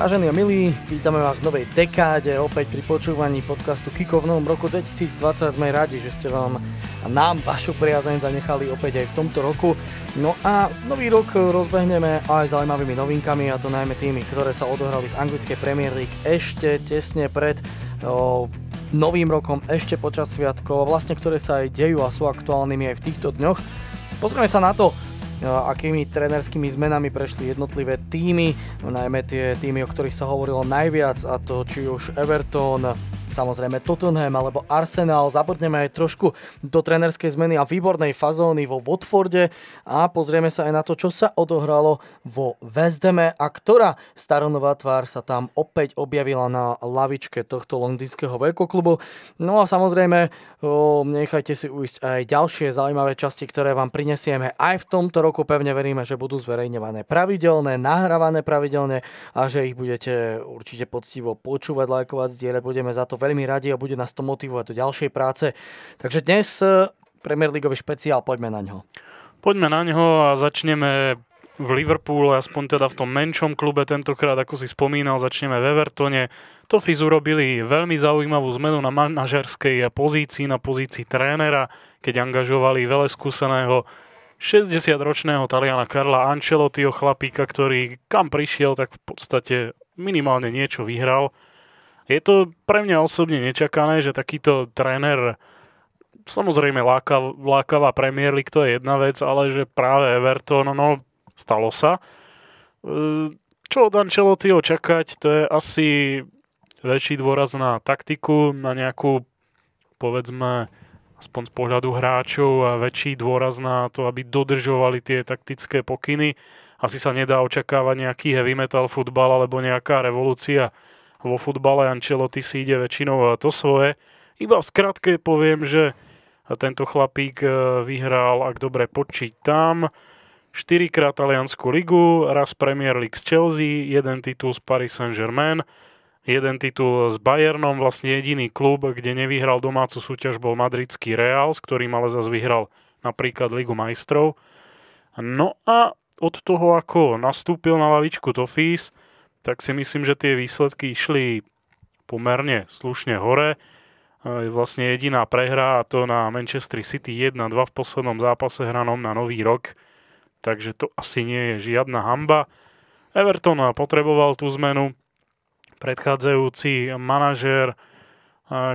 Vážení a milí, vítame vás v novej dekáde, opäť pri počúvaní podcastu Kiko v novom roku 2020. Sme radi, že ste vám a nám vašu priazeň zanechali opäť aj v tomto roku. No a nový rok rozbehneme aj zaujímavými novinkami a to najmä tými, ktoré sa odohrali v anglickej Premier League ešte tesne pred o, novým rokom, ešte počas sviatkov, vlastne ktoré sa aj dejú a sú aktuálnymi aj v týchto dňoch. Pozrieme sa na to, No akými trenerskými zmenami prešli jednotlivé týmy, no najmä tie týmy, o ktorých sa hovorilo najviac, a to či už Everton, Samozrejme Tottenham alebo Arsenal. Zabudneme aj trošku do trenerskej zmeny a výbornej fazóny vo Watforde a pozrieme sa aj na to, čo sa odohralo vo Vezdeme a ktorá staronová tvár sa tam opäť objavila na lavičke tohto londýnskeho veľkoklubu. No a samozrejme o, nechajte si uísť aj ďalšie zaujímavé časti, ktoré vám prinesieme aj v tomto roku. Pevne veríme, že budú zverejňované pravidelné, nahrávané pravidelne a že ich budete určite poctivo počúvať, lajkovať, zdieľať. Budeme za to veľmi radi a bude nás to motivovať do ďalšej práce. Takže dnes eh, Premier League špeciál, poďme na ňo. Poďme na ňo a začneme v Liverpoole, aspoň teda v tom menšom klube tentokrát, ako si spomínal, začneme v Evertone. Fizu urobili veľmi zaujímavú zmenu na manažerskej pozícii, na pozícii trénera, keď angažovali veľa skúseného 60-ročného Taliana Karla Ancelottiho chlapíka, ktorý kam prišiel, tak v podstate minimálne niečo vyhral je to pre mňa osobne nečakané, že takýto tréner samozrejme lákav, lákavá Premier League, to je jedna vec, ale že práve Everton, no stalo sa. E, čo od Ancelottiho čakať, to je asi väčší dôraz na taktiku, na nejakú povedzme aspoň z pohľadu hráčov a väčší dôraz na to, aby dodržovali tie taktické pokyny. Asi sa nedá očakávať nejaký heavy metal futbal alebo nejaká revolúcia vo futbale Ancelotti si ide väčšinou to svoje. Iba v skratke poviem, že tento chlapík e, vyhral, ak dobre počítam, 4 krát Taliansku ligu, raz Premier League z Chelsea, jeden titul z Paris Saint-Germain, jeden titul s Bayernom, vlastne jediný klub, kde nevyhral domácu súťaž bol madridský Real, s ktorým ale zase vyhral napríklad Ligu majstrov. No a od toho, ako nastúpil na lavičku Tofís, tak si myslím, že tie výsledky išli pomerne slušne hore. Je vlastne jediná prehra a to na Manchester City 1-2 v poslednom zápase hranom na Nový rok. Takže to asi nie je žiadna hamba. Everton potreboval tú zmenu. Predchádzajúci manažér, e,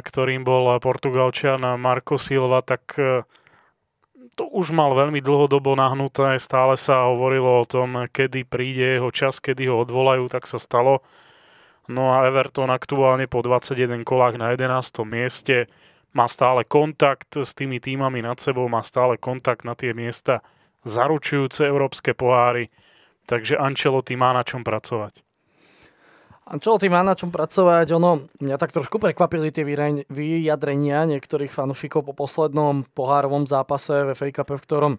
ktorým bol Portugalčan Marko Silva, tak e, to už mal veľmi dlhodobo nahnuté, stále sa hovorilo o tom, kedy príde jeho čas, kedy ho odvolajú, tak sa stalo. No a Everton aktuálne po 21 kolách na 11. mieste má stále kontakt s tými týmami nad sebou, má stále kontakt na tie miesta zaručujúce európske poháry, takže Ancelotti má na čom pracovať. A čo ty má na čom pracovať? Ono, mňa tak trošku prekvapili tie vyjadrenia niektorých fanúšikov po poslednom pohárovom zápase v FA Cup, v ktorom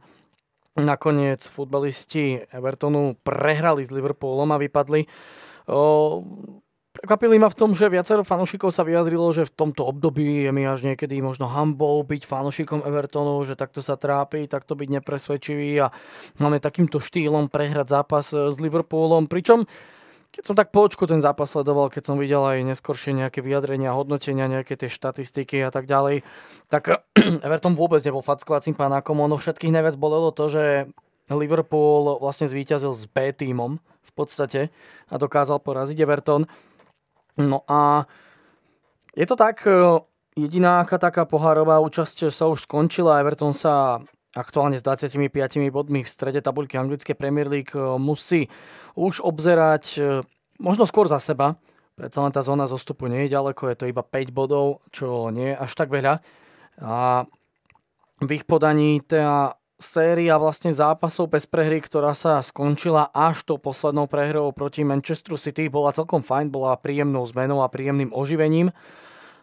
nakoniec futbalisti Evertonu prehrali s Liverpoolom a vypadli. O, prekvapili ma v tom, že viacero fanúšikov sa vyjadrilo, že v tomto období je mi až niekedy možno hambou byť fanúšikom Evertonu, že takto sa trápi, takto byť nepresvedčivý a máme takýmto štýlom prehrať zápas s Liverpoolom. Pričom keď som tak počku ten zápas sledoval, keď som videl aj neskôršie nejaké vyjadrenia, hodnotenia, nejaké tie štatistiky a tak ďalej, tak Everton vôbec nebol fackovacím panákom. Ono všetkých najviac bolelo to, že Liverpool vlastne zvíťazil s B tímom v podstate a dokázal poraziť Everton. No a je to tak, e, jediná taká pohárová účasť sa už skončila, Everton sa aktuálne s 25 bodmi v strede tabuľky anglické Premier League e, musí už obzerať e, možno skôr za seba. Predsa len tá zóna zostupu nie je ďaleko, je to iba 5 bodov, čo nie je až tak veľa. A v ich podaní tá séria vlastne zápasov bez prehry, ktorá sa skončila až tou poslednou prehrou proti Manchester City, bola celkom fajn, bola príjemnou zmenou a príjemným oživením.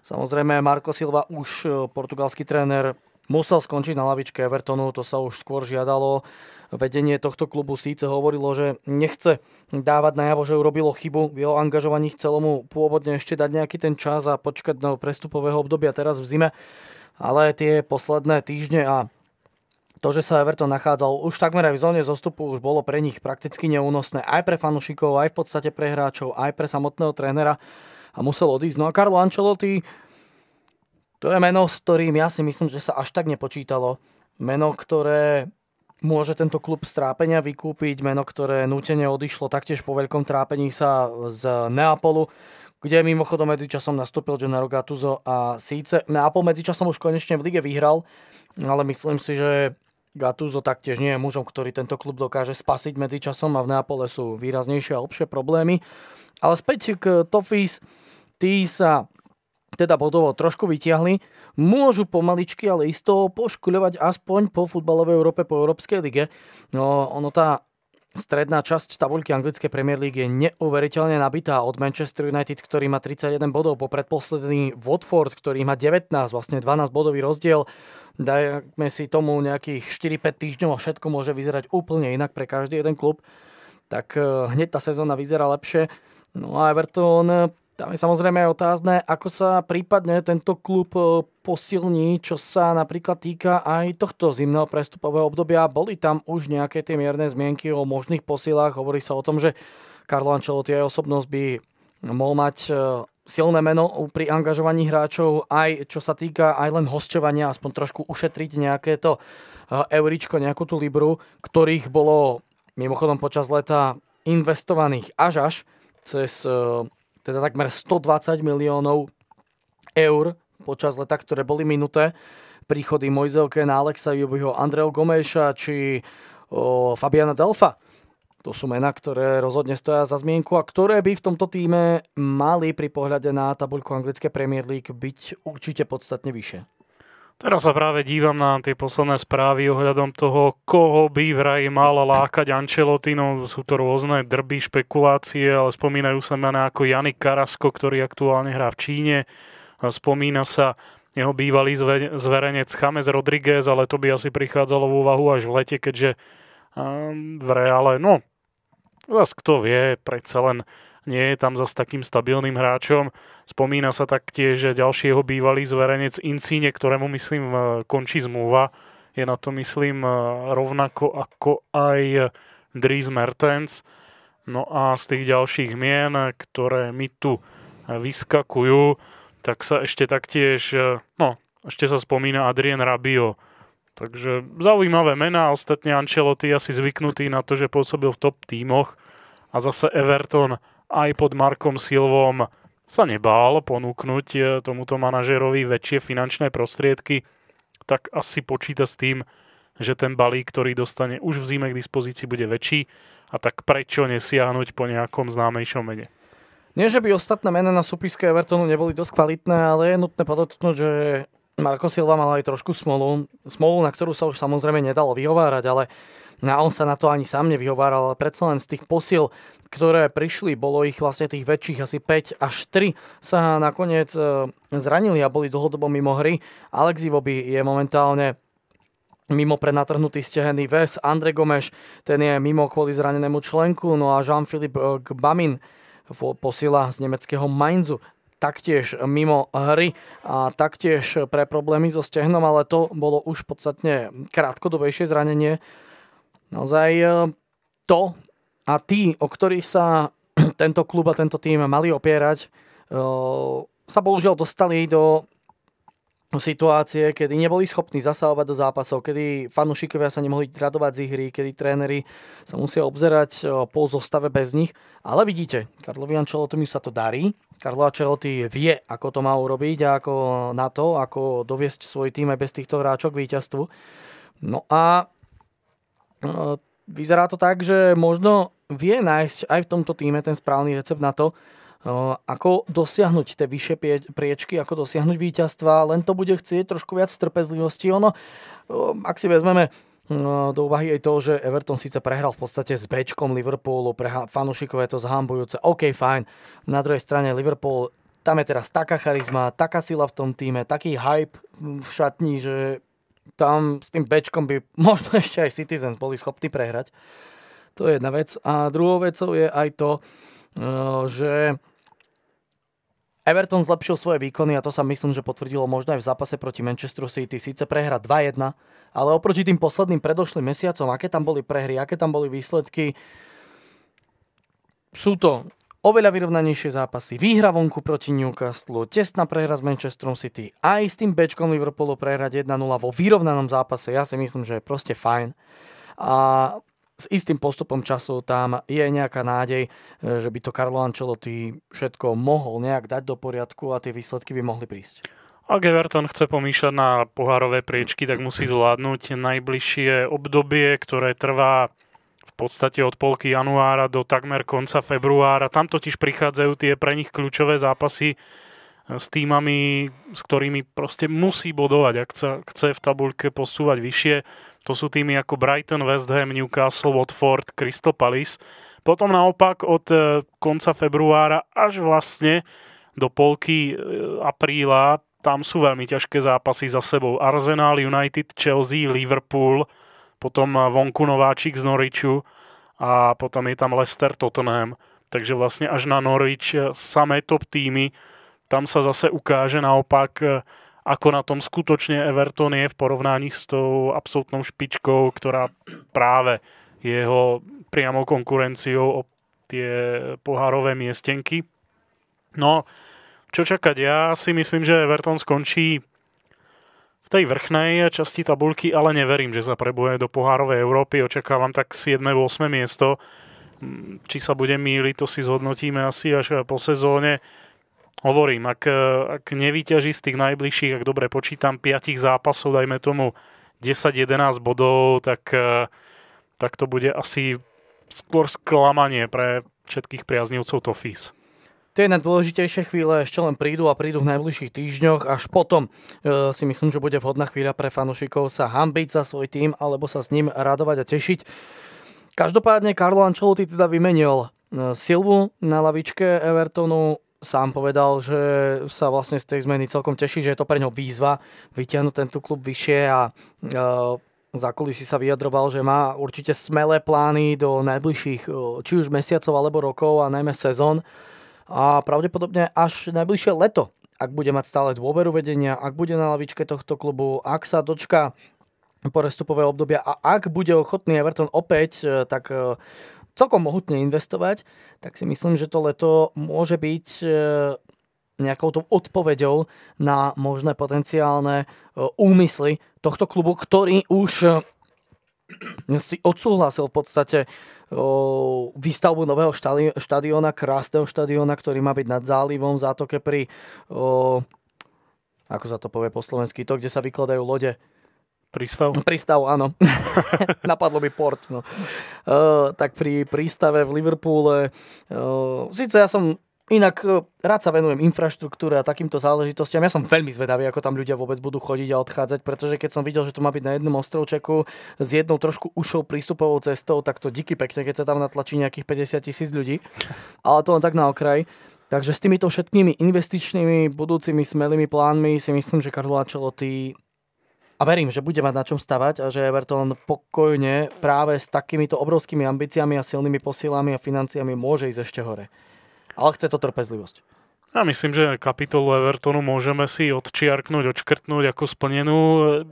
Samozrejme, Marko Silva už e, portugalský tréner musel skončiť na lavičke Evertonu, to sa už skôr žiadalo. Vedenie tohto klubu síce hovorilo, že nechce dávať najavo, že urobilo chybu v jeho angažovaní, chcelo mu pôvodne ešte dať nejaký ten čas a počkať do prestupového obdobia teraz v zime, ale tie posledné týždne a to, že sa Everton nachádzal už takmer aj v zóne zostupu, už bolo pre nich prakticky neúnosné aj pre fanúšikov, aj v podstate pre hráčov, aj pre samotného trénera a musel odísť. No a Carlo Ancelotti to je meno, s ktorým ja si myslím, že sa až tak nepočítalo. Meno, ktoré môže tento klub z trápenia vykúpiť, meno, ktoré nutene odišlo taktiež po veľkom trápení sa z Neapolu, kde mimochodom medzičasom nastúpil Gennaro Gattuso a síce Neapol medzičasom už konečne v lige vyhral, ale myslím si, že Gattuso taktiež nie je mužom, ktorý tento klub dokáže spasiť medzičasom a v Neapole sú výraznejšie a obšie problémy. Ale späť k Tofis, tí sa teda bodovo trošku vytiahli, môžu pomaličky, ale isto poškuľovať aspoň po futbalovej Európe, po Európskej lige. No, ono tá stredná časť tabuľky anglické Premier League je neuveriteľne nabitá od Manchester United, ktorý má 31 bodov, po predposledný Watford, ktorý má 19, vlastne 12 bodový rozdiel. Dajme si tomu nejakých 4-5 týždňov a všetko môže vyzerať úplne inak pre každý jeden klub. Tak eh, hneď tá sezóna vyzerá lepšie. No a Everton eh, tam je samozrejme aj otázne, ako sa prípadne tento klub e, posilní, čo sa napríklad týka aj tohto zimného prestupového obdobia. Boli tam už nejaké tie mierne zmienky o možných posilách. Hovorí sa o tom, že Karlo Ancelotti aj osobnosť by mohol mať e, silné meno pri angažovaní hráčov, aj čo sa týka aj len hostovania, aspoň trošku ušetriť nejaké to e, euričko, nejakú tú libru, ktorých bolo mimochodom počas leta investovaných až až cez teda takmer 120 miliónov eur počas leta, ktoré boli minuté. Príchody Mojzelke na Alexa Jubiho, Andreo Gomeša či o, Fabiana Delfa. To sú mená, ktoré rozhodne stoja za zmienku a ktoré by v tomto týme mali pri pohľade na tabuľku anglické Premier League byť určite podstatne vyššie. Teraz sa práve dívam na tie posledné správy ohľadom toho, koho by vraj mal lákať Ancelotti. No, sú to rôzne drby, špekulácie, ale spomínajú sa mňa ako Jany Karasko, ktorý aktuálne hrá v Číne. spomína sa jeho bývalý zve, zverenec James Rodriguez, ale to by asi prichádzalo v úvahu až v lete, keďže um, v reále, no, zase kto vie, predsa len nie je tam zase takým stabilným hráčom. Spomína sa taktiež ďalší jeho bývalý zverejnec Incine, ktorému myslím e, končí zmluva. Je na to myslím e, rovnako ako aj Dries Mertens. No a z tých ďalších mien, ktoré mi tu vyskakujú, tak sa ešte taktiež, e, no, ešte sa spomína Adrien Rabio. Takže zaujímavé mená, ostatne Ancelotti asi zvyknutý na to, že pôsobil v top tímoch a zase Everton aj pod Markom Silvom sa nebál ponúknuť e, tomuto manažerovi väčšie finančné prostriedky, tak asi počíta s tým, že ten balík, ktorý dostane už v zime k dispozícii, bude väčší a tak prečo nesiahnuť po nejakom známejšom mene? Nie, že by ostatné mená na súpiske Evertonu neboli dosť kvalitné, ale je nutné podotknúť, že Marko Silva mal aj trošku smolu, smolu, na ktorú sa už samozrejme nedalo vyhovárať, ale na on sa na to ani sám nevyhováral, ale predsa len z tých posiel ktoré prišli, bolo ich vlastne tých väčších asi 5 až 3, sa nakoniec e, zranili a boli dlhodobo mimo hry. Alex Ivoby je momentálne mimo pre natrhnutý stehený ves, Andre Gomeš, ten je mimo kvôli zranenému členku. No a Jean-Philippe e, Gbamin posiela z nemeckého Mainzu taktiež mimo hry a taktiež pre problémy so stehnom, ale to bolo už podstatne krátkodobejšie zranenie. Naozaj e, to a tí, o ktorých sa tento klub a tento tým mali opierať, sa bohužiaľ dostali do situácie, kedy neboli schopní zasahovať do zápasov, kedy fanúšikovia sa nemohli radovať z hry, kedy tréneri sa musia obzerať po zostave bez nich. Ale vidíte, Karlovi Ancelotovi sa to darí. Karlo Ancelotti vie, ako to má urobiť a ako na to, ako doviesť svoj tým aj bez týchto hráčok k víťazstvu. No a vyzerá to tak, že možno vie nájsť aj v tomto týme ten správny recept na to, eh, ako dosiahnuť tie vyššie priečky, ako dosiahnuť víťazstva, len to bude chcieť trošku viac trpezlivosti. Ono, eh, ak si vezmeme eh, do úvahy aj to, že Everton síce prehral v podstate s Bčkom Liverpoolu, pre fanúšikov je to zhambujúce, OK, fajn. Na druhej strane Liverpool, tam je teraz taká charizma, taká sila v tom týme, taký hype v šatni, že tam s tým Bčkom by možno ešte aj Citizens boli schopní prehrať. To je jedna vec. A druhou vecou je aj to, e, že Everton zlepšil svoje výkony a to sa myslím, že potvrdilo možno aj v zápase proti Manchesteru City. Sice prehra 2-1, ale oproti tým posledným predošlým mesiacom, aké tam boli prehry, aké tam boli výsledky, sú to oveľa vyrovnanejšie zápasy. Výhra vonku proti Newcastle, tesná prehra s Manchesterom City, aj s tým bečkom Liverpoolu prehrať 1-0 vo vyrovnanom zápase, ja si myslím, že je proste fajn. A s istým postupom času tam je nejaká nádej, e, že by to Carlo Ancelotti všetko mohol nejak dať do poriadku a tie výsledky by mohli prísť. Ak Everton chce pomýšľať na pohárové priečky, tak musí zvládnuť najbližšie obdobie, ktoré trvá v podstate od polky januára do takmer konca februára. Tam totiž prichádzajú tie pre nich kľúčové zápasy e, s týmami, s ktorými proste musí bodovať, ak sa chce v tabuľke posúvať vyššie. To sú týmy ako Brighton, West Ham, Newcastle, Watford, Crystal Palace. Potom naopak od e, konca februára až vlastne do polky e, apríla tam sú veľmi ťažké zápasy za sebou. Arsenal, United, Chelsea, Liverpool, potom e, vonku Nováčik z Noriču a potom je tam Leicester, Tottenham. Takže vlastne až na Norwich samé top týmy. Tam sa zase ukáže naopak, ako na tom skutočne Everton je v porovnaní s tou absolútnou špičkou, ktorá práve jeho priamou konkurenciou o tie pohárové miestenky. No, čo čakať? Ja si myslím, že Everton skončí v tej vrchnej časti tabulky, ale neverím, že sa prebuje do pohárovej Európy. Očakávam tak 7. 8. miesto. Hm, či sa bude míliť, to si zhodnotíme asi až po sezóne hovorím, ak, e, ak nevyťaží z tých najbližších, ak dobre počítam, 5 zápasov, dajme tomu 10-11 bodov, tak, e, tak to bude asi skôr sklamanie pre všetkých priaznivcov Tofis. Tie najdôležitejšie chvíle ešte len prídu a prídu v najbližších týždňoch, až potom e, si myslím, že bude vhodná chvíľa pre fanúšikov sa hambiť za svoj tým alebo sa s ním radovať a tešiť. Každopádne Karlo Ancelotti teda vymenil e, Silvu na lavičke Evertonu sám povedal, že sa vlastne z tej zmeny celkom teší, že je to pre ňo výzva vyťahnuť tento klub vyššie a e, za kulisy sa vyjadroval, že má určite smelé plány do najbližších e, či už mesiacov alebo rokov a najmä sezón a pravdepodobne až najbližšie leto, ak bude mať stále dôveru vedenia, ak bude na lavičke tohto klubu, ak sa dočka porestupového obdobia a ak bude ochotný Everton opäť, e, tak e, celkom mohutne investovať, tak si myslím, že to leto môže byť e, nejakou tou odpoveďou na možné potenciálne e, úmysly tohto klubu, ktorý už e, si odsúhlasil v podstate výstavbu nového štadióna, krásneho štadióna, ktorý má byť nad zálivom v zátoke pri, ako sa to povie po slovensky, to, kde sa vykladajú lode Prístav? No, prístav, áno. Napadlo mi port. No. Uh, tak pri prístave v Liverpoole, uh, síce ja som Inak eh, rád sa venujem infraštruktúre a takýmto záležitostiam. Ja som veľmi zvedavý, ako tam ľudia vôbec budú chodiť a odchádzať, pretože keď som videl, že to má byť na jednom ostrovčeku s jednou trošku ušou prístupovou cestou, tak to díky pekne, keď sa tam natlačí nejakých 50 tisíc ľudí. Ale to len tak na okraj. Takže s týmito všetkými investičnými budúcimi smelými plánmi si myslím, že Karlo Ancelotti a verím, že bude mať na čom stavať a že Everton pokojne práve s takýmito obrovskými ambíciami a silnými posilami a financiami môže ísť ešte hore. Ale chce to trpezlivosť. Ja myslím, že kapitolu Evertonu môžeme si odčiarknúť, odškrtnúť ako splnenú.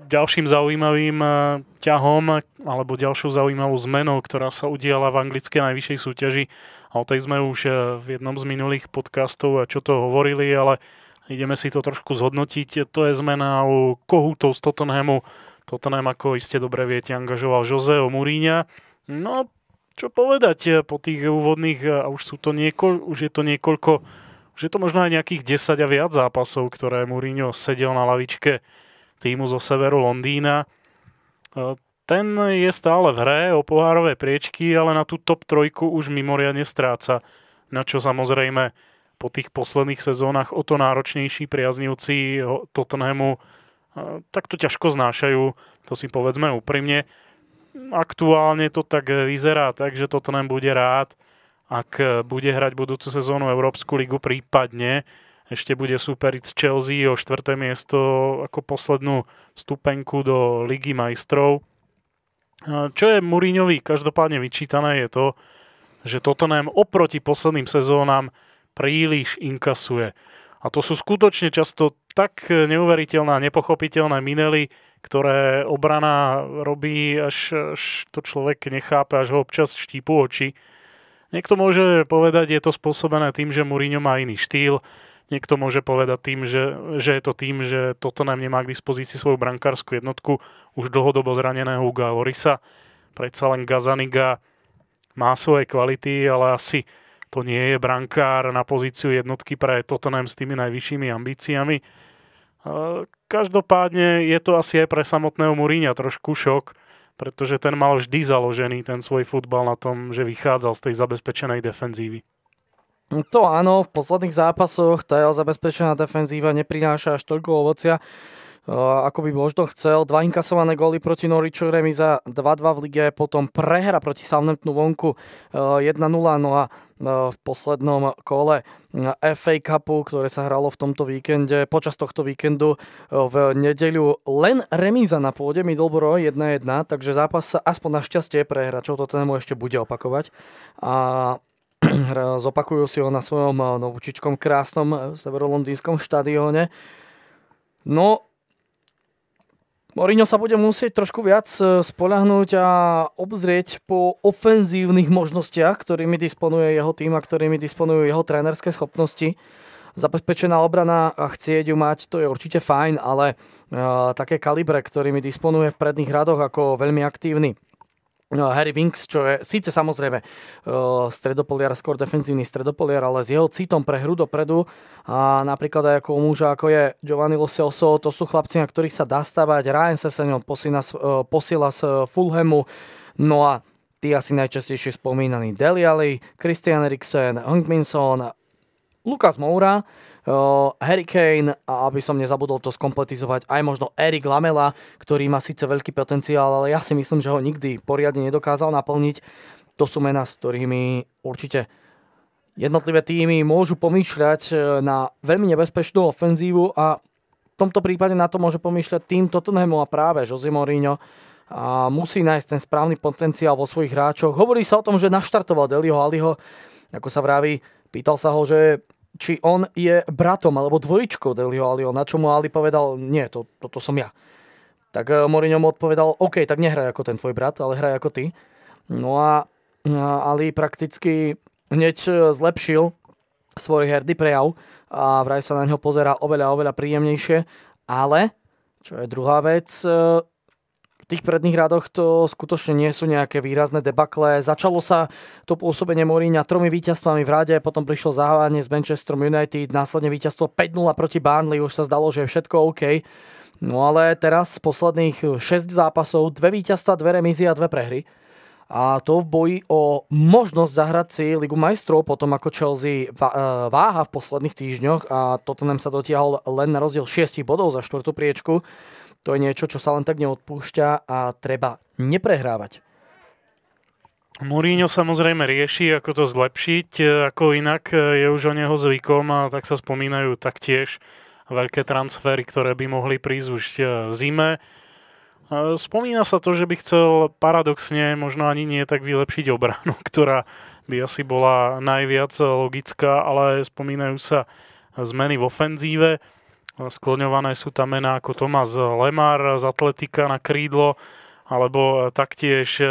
Ďalším zaujímavým eh, ťahom alebo ďalšou zaujímavou zmenou, ktorá sa udiala v anglickej najvyššej súťaži, a o tej sme už eh, v jednom z minulých podcastov a eh, čo to hovorili, ale Ideme si to trošku zhodnotiť. To je zmena u Kohutov z Tottenhamu. Tottenham, ako iste dobre viete, angažoval Joseho Muríňa. No, čo povedať eh, po tých úvodných, eh, a už, sú to niekoľ, už je to niekoľko, už je to možno aj nejakých 10 a viac zápasov, ktoré Muríňo sedel na lavičke týmu zo severu Londýna. Eh, ten je stále v hre o pohárové priečky, ale na tú top trojku už mimoriadne stráca, na čo samozrejme po tých posledných sezónach o to náročnejší priaznivci Tottenhamu tak to ťažko znášajú, to si povedzme úprimne. Aktuálne to tak vyzerá takže Tottenham bude rád, ak e, bude hrať budúcu sezónu Európsku ligu prípadne, ešte bude superiť s Chelsea o štvrté miesto ako poslednú stupenku do Ligy majstrov. Čo je Mourinhovi každopádne vyčítané je to, že Tottenham oproti posledným sezónam príliš inkasuje. A to sú skutočne často tak e, neuveriteľné a nepochopiteľné minely, ktoré obrana robí, až, až to človek nechápe, až ho občas štípu oči. Niekto môže povedať, je to spôsobené tým, že Mourinho má iný štýl, niekto môže povedať tým, že, že je to tým, že toto nám nemá k dispozícii svoju brankárskú jednotku už dlhodobo zraneného Uga Lorisa. Predsa len Gazaniga má svoje kvality, ale asi to nie je brankár na pozíciu jednotky pre Tottenham s tými najvyššími ambíciami. E, každopádne je to asi aj pre samotného Muríňa trošku šok, pretože ten mal vždy založený ten svoj futbal na tom, že vychádzal z tej zabezpečenej defenzívy. To áno, v posledných zápasoch tá jeho zabezpečená defenzíva neprináša až toľko ovocia ako by možno chcel. Dva inkasované góly proti Noriču, remiza 2-2 v lige, potom prehra proti Southamptonu vonku 1-0, no a v poslednom kole FA Cupu, ktoré sa hralo v tomto víkende, počas tohto víkendu v nedeľu len remíza na pôde Middleboro 1-1, takže zápas sa aspoň našťastie pre hráčov Tottenhamu ešte bude opakovať. A zopakujú si ho na svojom novúčičkom krásnom severolondýnskom štadióne. No, Mourinho sa bude musieť trošku viac e, spolahnúť a obzrieť po ofenzívnych možnostiach, ktorými disponuje jeho tým a ktorými disponujú jeho trénerské schopnosti. Zabezpečená obrana a chcieť ju mať, to je určite fajn, ale uh, také kalibre, ktorými disponuje v predných radoch ako veľmi aktívny No, Harry Winks, čo je síce samozrejme e, stredopoliar, skôr defenzívny stredopoliar, ale s jeho citom pre hru dopredu a napríklad aj ako muža, ako je Giovanni Lo Celso, to sú chlapci, na ktorých sa dá stavať. Ryan sa sa posiela, posiela z e, Fulhamu, no a tí asi najčastejšie spomínaní Deli Ali, Christian Eriksen, Hung Minson, Lukas Moura, uh, Harry Kane a aby som nezabudol to skompletizovať aj možno Erik Lamela, ktorý má síce veľký potenciál, ale ja si myslím, že ho nikdy poriadne nedokázal naplniť. To sú mená, s ktorými určite jednotlivé týmy môžu pomýšľať uh, na veľmi nebezpečnú ofenzívu a v tomto prípade na to môže pomýšľať tým Tottenhamu a práve Jose Mourinho a musí nájsť ten správny potenciál vo svojich hráčoch. Hovorí sa o tom, že naštartoval Deliho Aliho, ako sa vraví, Pýtal sa ho, že či on je bratom alebo dvojičkou Delio Alio, na čo mu Ali povedal, nie, to, to, to som ja. Tak eh, Mourinho mu odpovedal, OK, tak nehraj ako ten tvoj brat, ale hraj ako ty. No a eh, Ali prakticky hneď eh, zlepšil svoj herdy prejav a vraj sa na ňo pozera oveľa, oveľa príjemnejšie, ale, čo je druhá vec, tých predných radoch to skutočne nie sú nejaké výrazné debakle. Začalo sa to pôsobenie Moríňa tromi víťazstvami v rade, potom prišlo zahávanie s Manchesterom United, následne víťazstvo 5-0 proti Burnley, už sa zdalo, že je všetko OK. No ale teraz z posledných 6 zápasov, dve víťazstva, dve remízy a dve prehry. A to v boji o možnosť zahrať si Ligu majstrov, potom ako Chelsea e, váha v posledných týždňoch a Tottenham sa dotiahol len na rozdiel 6 bodov za štvrtú priečku. To je niečo, čo sa len tak neodpúšťa a treba neprehrávať. Mourinho samozrejme rieši, ako to zlepšiť, e, ako inak e, je už o neho zvykom a tak sa spomínajú taktiež veľké transfery, ktoré by mohli prísť už e, v zime. Spomína sa to, že by chcel paradoxne, možno ani nie tak vylepšiť obranu, ktorá by asi bola najviac logická, ale spomínajú sa zmeny v ofenzíve skloňované sú tam mená ako Tomás Lemar z Atletika na krídlo, alebo e, taktiež e,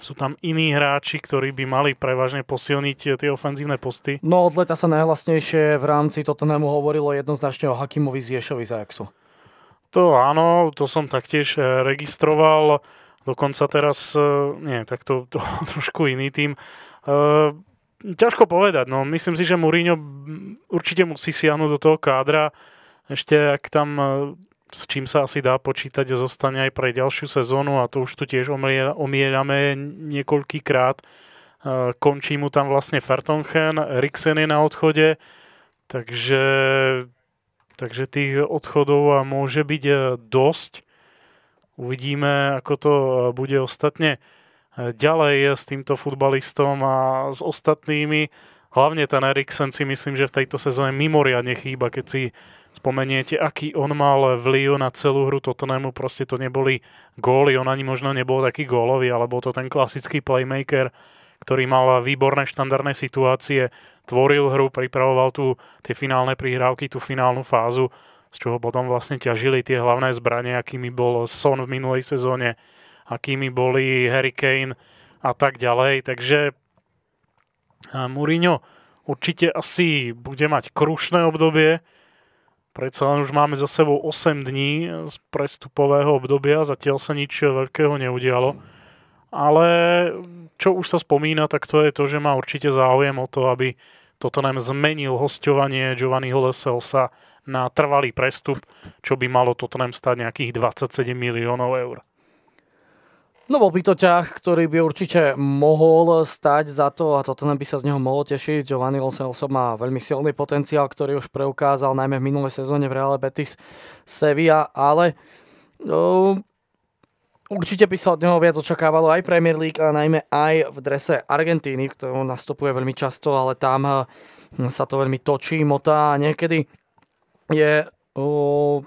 sú tam iní hráči, ktorí by mali prevažne posilniť e, tie ofenzívne posty? No od leta sa najhlasnejšie v rámci Tottenhamu hovorilo jednoznačne o Hakimovi Ješovi z Ajaxu. To áno, to som taktiež registroval. Dokonca teraz, nie, tak to, to trošku iný tým ťažko povedať, no myslím si, že Mourinho určite musí siahnuť do toho kádra, ešte ak tam e, s čím sa asi dá počítať, zostane aj pre ďalšiu sezónu a to už tu tiež omieľame niekoľkýkrát. E, končí mu tam vlastne Fertonchen, Riksen je na odchode, takže, takže tých odchodov môže byť e, dosť. Uvidíme, ako to bude ostatne ďalej s týmto futbalistom a s ostatnými. Hlavne ten Eriksen si myslím, že v tejto sezóne mimoriadne chýba, keď si spomeniete, aký on mal vliv na celú hru Tottenhamu, proste to neboli góly, on ani možno nebol taký gólový, ale bol to ten klasický playmaker, ktorý mal výborné štandardné situácie, tvoril hru, pripravoval tu tie finálne prihrávky, tú finálnu fázu, z čoho potom vlastne ťažili tie hlavné zbranie, akými bol Son v minulej sezóne, akými boli Harry Kane a tak ďalej. Takže Mourinho určite asi bude mať krušné obdobie. Predsa len už máme za sebou 8 dní z prestupového obdobia, zatiaľ sa nič veľkého neudialo. Ale čo už sa spomína, tak to je to, že má určite záujem o to, aby toto nám zmenil hostovanie Giovanniho sa na trvalý prestup, čo by malo toto nám stať nejakých 27 miliónov eur. No bol by to ťah, ktorý by určite mohol stať za to a toto by sa z neho mohol tešiť. Giovanni Lo má veľmi silný potenciál, ktorý už preukázal najmä v minulej sezóne v Real Betis Sevilla, ale no, určite by sa od neho viac očakávalo aj Premier League a najmä aj v drese Argentíny, ktorú nastupuje veľmi často, ale tam hm, sa to veľmi točí, motá a niekedy je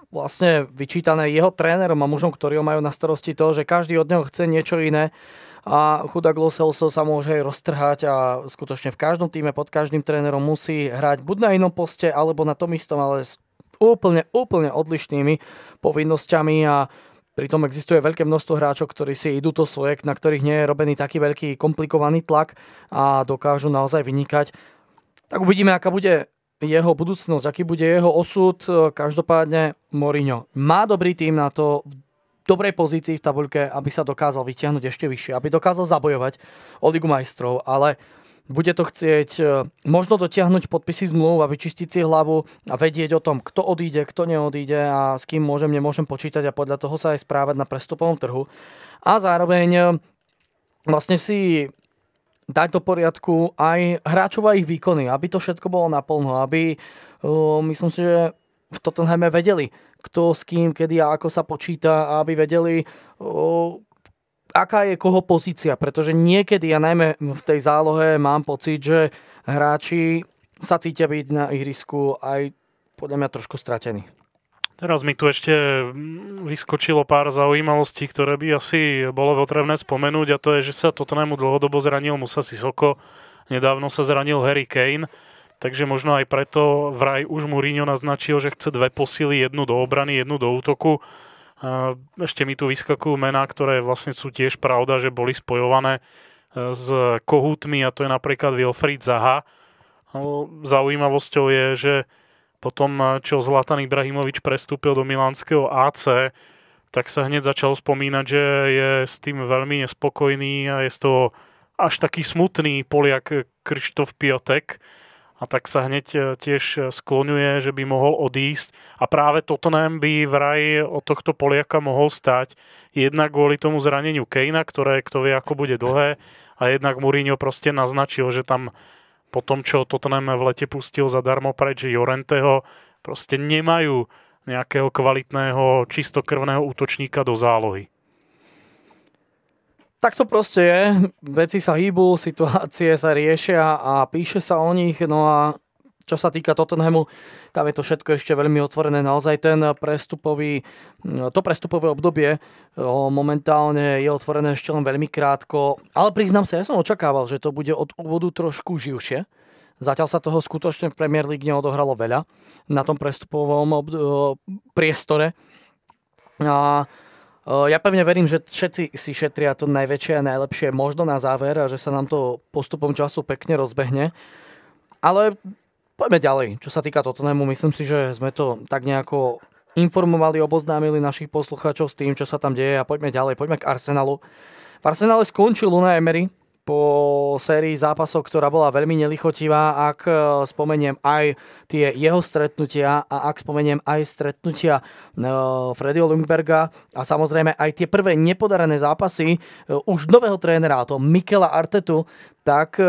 vlastne vyčítané jeho trénerom a mužom, ktorí ho majú na starosti to, že každý od neho chce niečo iné a chudák Loselso sa môže aj roztrhať a skutočne v každom týme pod každým trénerom musí hrať buď na inom poste alebo na tom istom, ale s úplne, úplne odlišnými povinnosťami a pritom existuje veľké množstvo hráčov, ktorí si idú to svoje, na ktorých nie je robený taký veľký komplikovaný tlak a dokážu naozaj vynikať. Tak uvidíme, aká bude jeho budúcnosť, aký bude jeho osud. E, každopádne Mourinho má dobrý tým na to v dobrej pozícii v tabuľke, aby sa dokázal vyťahnuť ešte vyššie, aby dokázal zabojovať o Ligu majstrov, ale bude to chcieť e, možno dotiahnuť podpisy zmluv a vyčistiť si hlavu a vedieť o tom, kto odíde, kto neodíde a s kým môžem, nemôžem počítať a podľa toho sa aj správať na prestupovom trhu. A zároveň e, vlastne si dať do poriadku aj hráčov a ich výkony, aby to všetko bolo naplno, aby uh, myslím si, že v Tottenhame vedeli, kto s kým, kedy a ako sa počíta, aby vedeli, uh, aká je koho pozícia, pretože niekedy, ja najmä v tej zálohe mám pocit, že hráči sa cítia byť na ihrisku aj podľa mňa trošku stratení. Teraz mi tu ešte mm, vyskočilo pár zaujímavostí, ktoré by asi bolo potrebné spomenúť a to je, že sa Tottenhamu dlhodobo zranil Musa Sisoko, nedávno sa zranil Harry Kane, takže možno aj preto vraj už Mourinho naznačil, že chce dve posily, jednu do obrany, jednu do útoku. Ešte mi tu vyskakujú mená, ktoré vlastne sú tiež pravda, že boli spojované e, s kohútmi a to je napríklad Wilfried Zaha. No, zaujímavosťou je, že potom, eh, čo Zlatan Ibrahimovič prestúpil do milánskeho AC, tak sa hneď začalo spomínať, že je s tým veľmi nespokojný a je z toho až taký smutný Poliak Krištof Piotek a tak sa hneď eh, tiež skloňuje, že by mohol odísť a práve Tottenham by vraj od tohto Poliaka mohol stať jednak kvôli tomu zraneniu Kejna, ktoré kto vie ako bude dlhé a jednak Mourinho proste naznačil, že tam po tom, čo Tottenham v lete pustil zadarmo preč Jorenteho, proste nemajú nejakého kvalitného, čistokrvného útočníka do zálohy. Tak to proste je. Veci sa hýbu, situácie sa riešia a píše sa o nich. No a čo sa týka Tottenhamu, tam je to všetko ešte veľmi otvorené. Naozaj ten prestupový, to prestupové obdobie eh, momentálne je otvorené ešte len veľmi krátko. Ale priznám sa, ja som očakával, že to bude od úvodu trošku živšie. Zatiaľ sa toho skutočne v Premier League neodohralo veľa na tom prestupovom eh, priestore. A eh, ja pevne verím, že všetci si šetria to najväčšie a najlepšie možno na záver a že sa nám to postupom času pekne rozbehne. Ale Poďme ďalej. Čo sa týka Tottenhamu, myslím si, že sme to tak nejako informovali, oboznámili našich poslucháčov s tým, čo sa tam deje a poďme ďalej, poďme k Arsenalu. V Arsenale skončil Luna Emery po sérii zápasov, ktorá bola veľmi nelichotivá, ak e, spomeniem aj tie jeho stretnutia a ak spomeniem aj stretnutia e, Freddyho Lundberga a samozrejme aj tie prvé nepodarené zápasy e, už nového trénera, a to Mikela Artetu, tak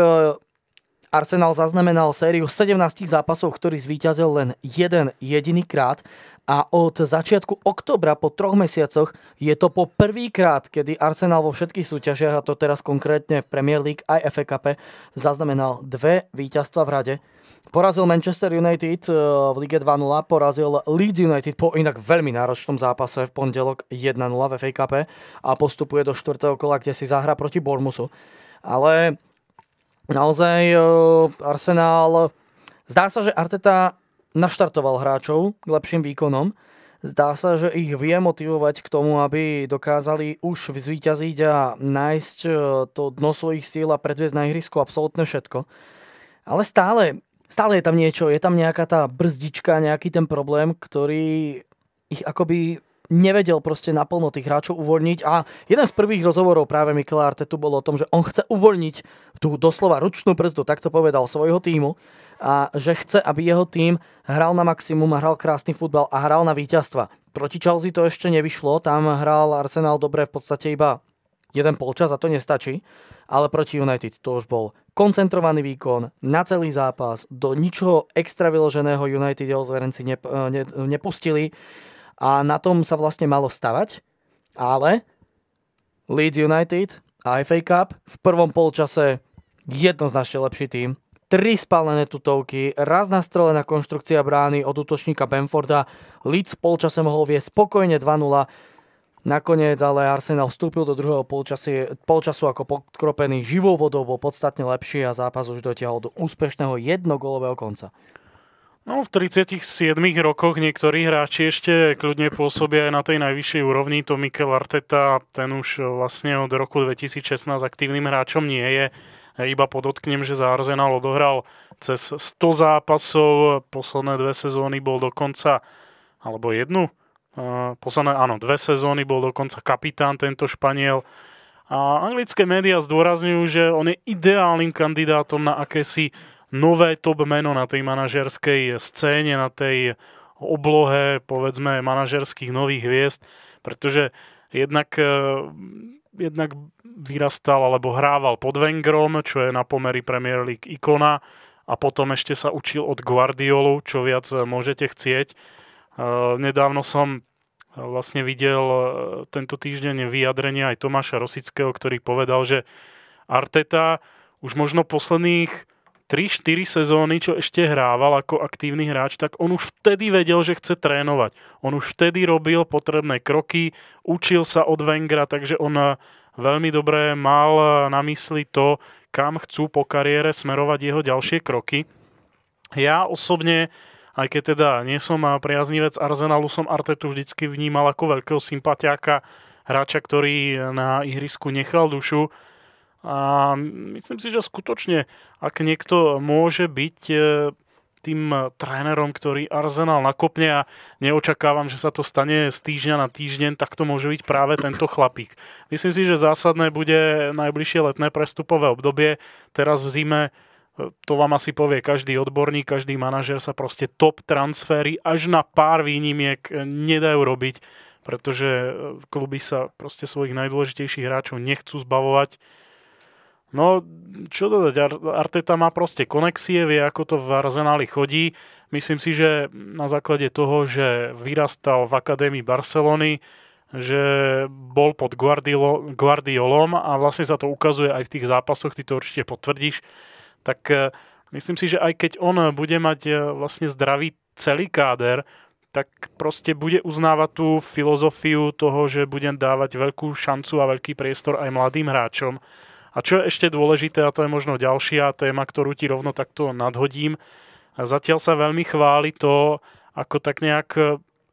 Arsenal zaznamenal sériu 17 zápasov, ktorý zvíťazil len jeden jediný krát a od začiatku oktobra po troch mesiacoch je to po krát, kedy Arsenal vo všetkých súťažiach, a to teraz konkrétne v Premier League aj FA Cup, zaznamenal dve víťazstva v rade. Porazil Manchester United e, v Lige 2-0, porazil Leeds United po inak veľmi náročnom zápase v pondelok 1-0 v FA Cup a postupuje do 4. kola, kde si zahra proti Bormusu. Ale naozaj e, Arsenal... Zdá sa, že Arteta naštartoval hráčov k lepším výkonom. Zdá sa, že ich vie motivovať k tomu, aby dokázali už zvíťaziť a nájsť e, to dno svojich síl a predviesť na ihrisku absolútne všetko. Ale stále, stále je tam niečo, je tam nejaká tá brzdička, nejaký ten problém, ktorý ich akoby nevedel proste naplno tých hráčov uvoľniť a jeden z prvých rozhovorov práve Mikela Artetu bolo o tom, že on chce uvoľniť tú doslova ručnú brzdu, tak to povedal, svojho týmu a že chce, aby jeho tým hral na maximum, hral krásny futbal a hral na víťazstva. Proti Chelsea to ešte nevyšlo, tam hral Arsenal dobre v podstate iba jeden polčas a to nestačí, ale proti United to už bol koncentrovaný výkon na celý zápas, do ničoho extra vyloženého United Jolzerenci nep- ne- nepustili a na tom sa vlastne malo stavať, ale Leeds United a FA Cup v prvom polčase jednoznačne lepší tým. Tri spálené tutovky, raz nastrelená konštrukcia brány od útočníka Benforda, Leeds v polčase mohol viesť spokojne 2-0, Nakoniec ale Arsenal vstúpil do druhého polčasu, polčasu ako podkropený živou vodou, bol podstatne lepší a zápas už dotiahol do úspešného jednogolového konca. No, v 37 rokoch niektorí hráči ešte kľudne pôsobia aj na tej najvyššej úrovni. To Mikel Arteta, ten už vlastne od roku 2016 aktívnym hráčom nie je. Iba podotknem, že za Arsenal odohral cez 100 zápasov, posledné dve sezóny bol dokonca, alebo jednu, posledné, áno, dve sezóny bol dokonca kapitán tento Španiel. A anglické médiá zdôrazňujú, že on je ideálnym kandidátom na akési nové top meno na tej manažerskej scéne, na tej oblohe, povedzme, manažerských nových hviezd, pretože jednak, eh, jednak vyrastal alebo hrával pod Vengrom, čo je na pomery Premier League ikona a potom ešte sa učil od Guardiolu, čo viac eh, môžete chcieť. Eh, nedávno som vlastne videl tento týždeň vyjadrenie aj Tomáša Rosického, ktorý povedal, že Arteta už možno posledných 3-4 sezóny, čo ešte hrával ako aktívny hráč, tak on už vtedy vedel, že chce trénovať. On už vtedy robil potrebné kroky, učil sa od Vengra, takže on eh, veľmi dobre mal eh, na mysli to, kam chcú po kariére smerovať jeho ďalšie kroky. Ja osobne, aj keď teda nie som eh, priaznivec Arsenalu, som Artetu vždycky vnímal ako veľkého sympatiáka, hráča, ktorý na ihrisku nechal dušu, a myslím si, že skutočne, ak niekto môže byť e, tým trénerom, ktorý Arsenal nakopne a neočakávam, že sa to stane z týždňa na týždeň, tak to môže byť práve tento chlapík. Myslím si, že zásadné bude najbližšie letné prestupové obdobie. Teraz v zime e, to vám asi povie každý odborník, každý manažer sa proste top transfery až na pár výnimiek e, nedajú robiť, pretože kluby sa proste svojich najdôležitejších hráčov nechcú zbavovať No, čo dodať, Arteta má proste konexie, vie, ako to v Arzenáli chodí. Myslím si, že na základe toho, že vyrastal v Akadémii Barcelony, že bol pod Guardiolo, Guardiolom a vlastne sa to ukazuje aj v tých zápasoch, ty to určite potvrdíš, tak e, myslím si, že aj keď on bude mať e, vlastne zdravý celý káder, tak proste bude uznávať tú filozofiu toho, že budem dávať veľkú šancu a veľký priestor aj mladým hráčom. A čo je ešte dôležité, a to je možno ďalšia téma, ktorú ti rovno takto nadhodím, zatiaľ sa veľmi chváli to, ako tak nejak e,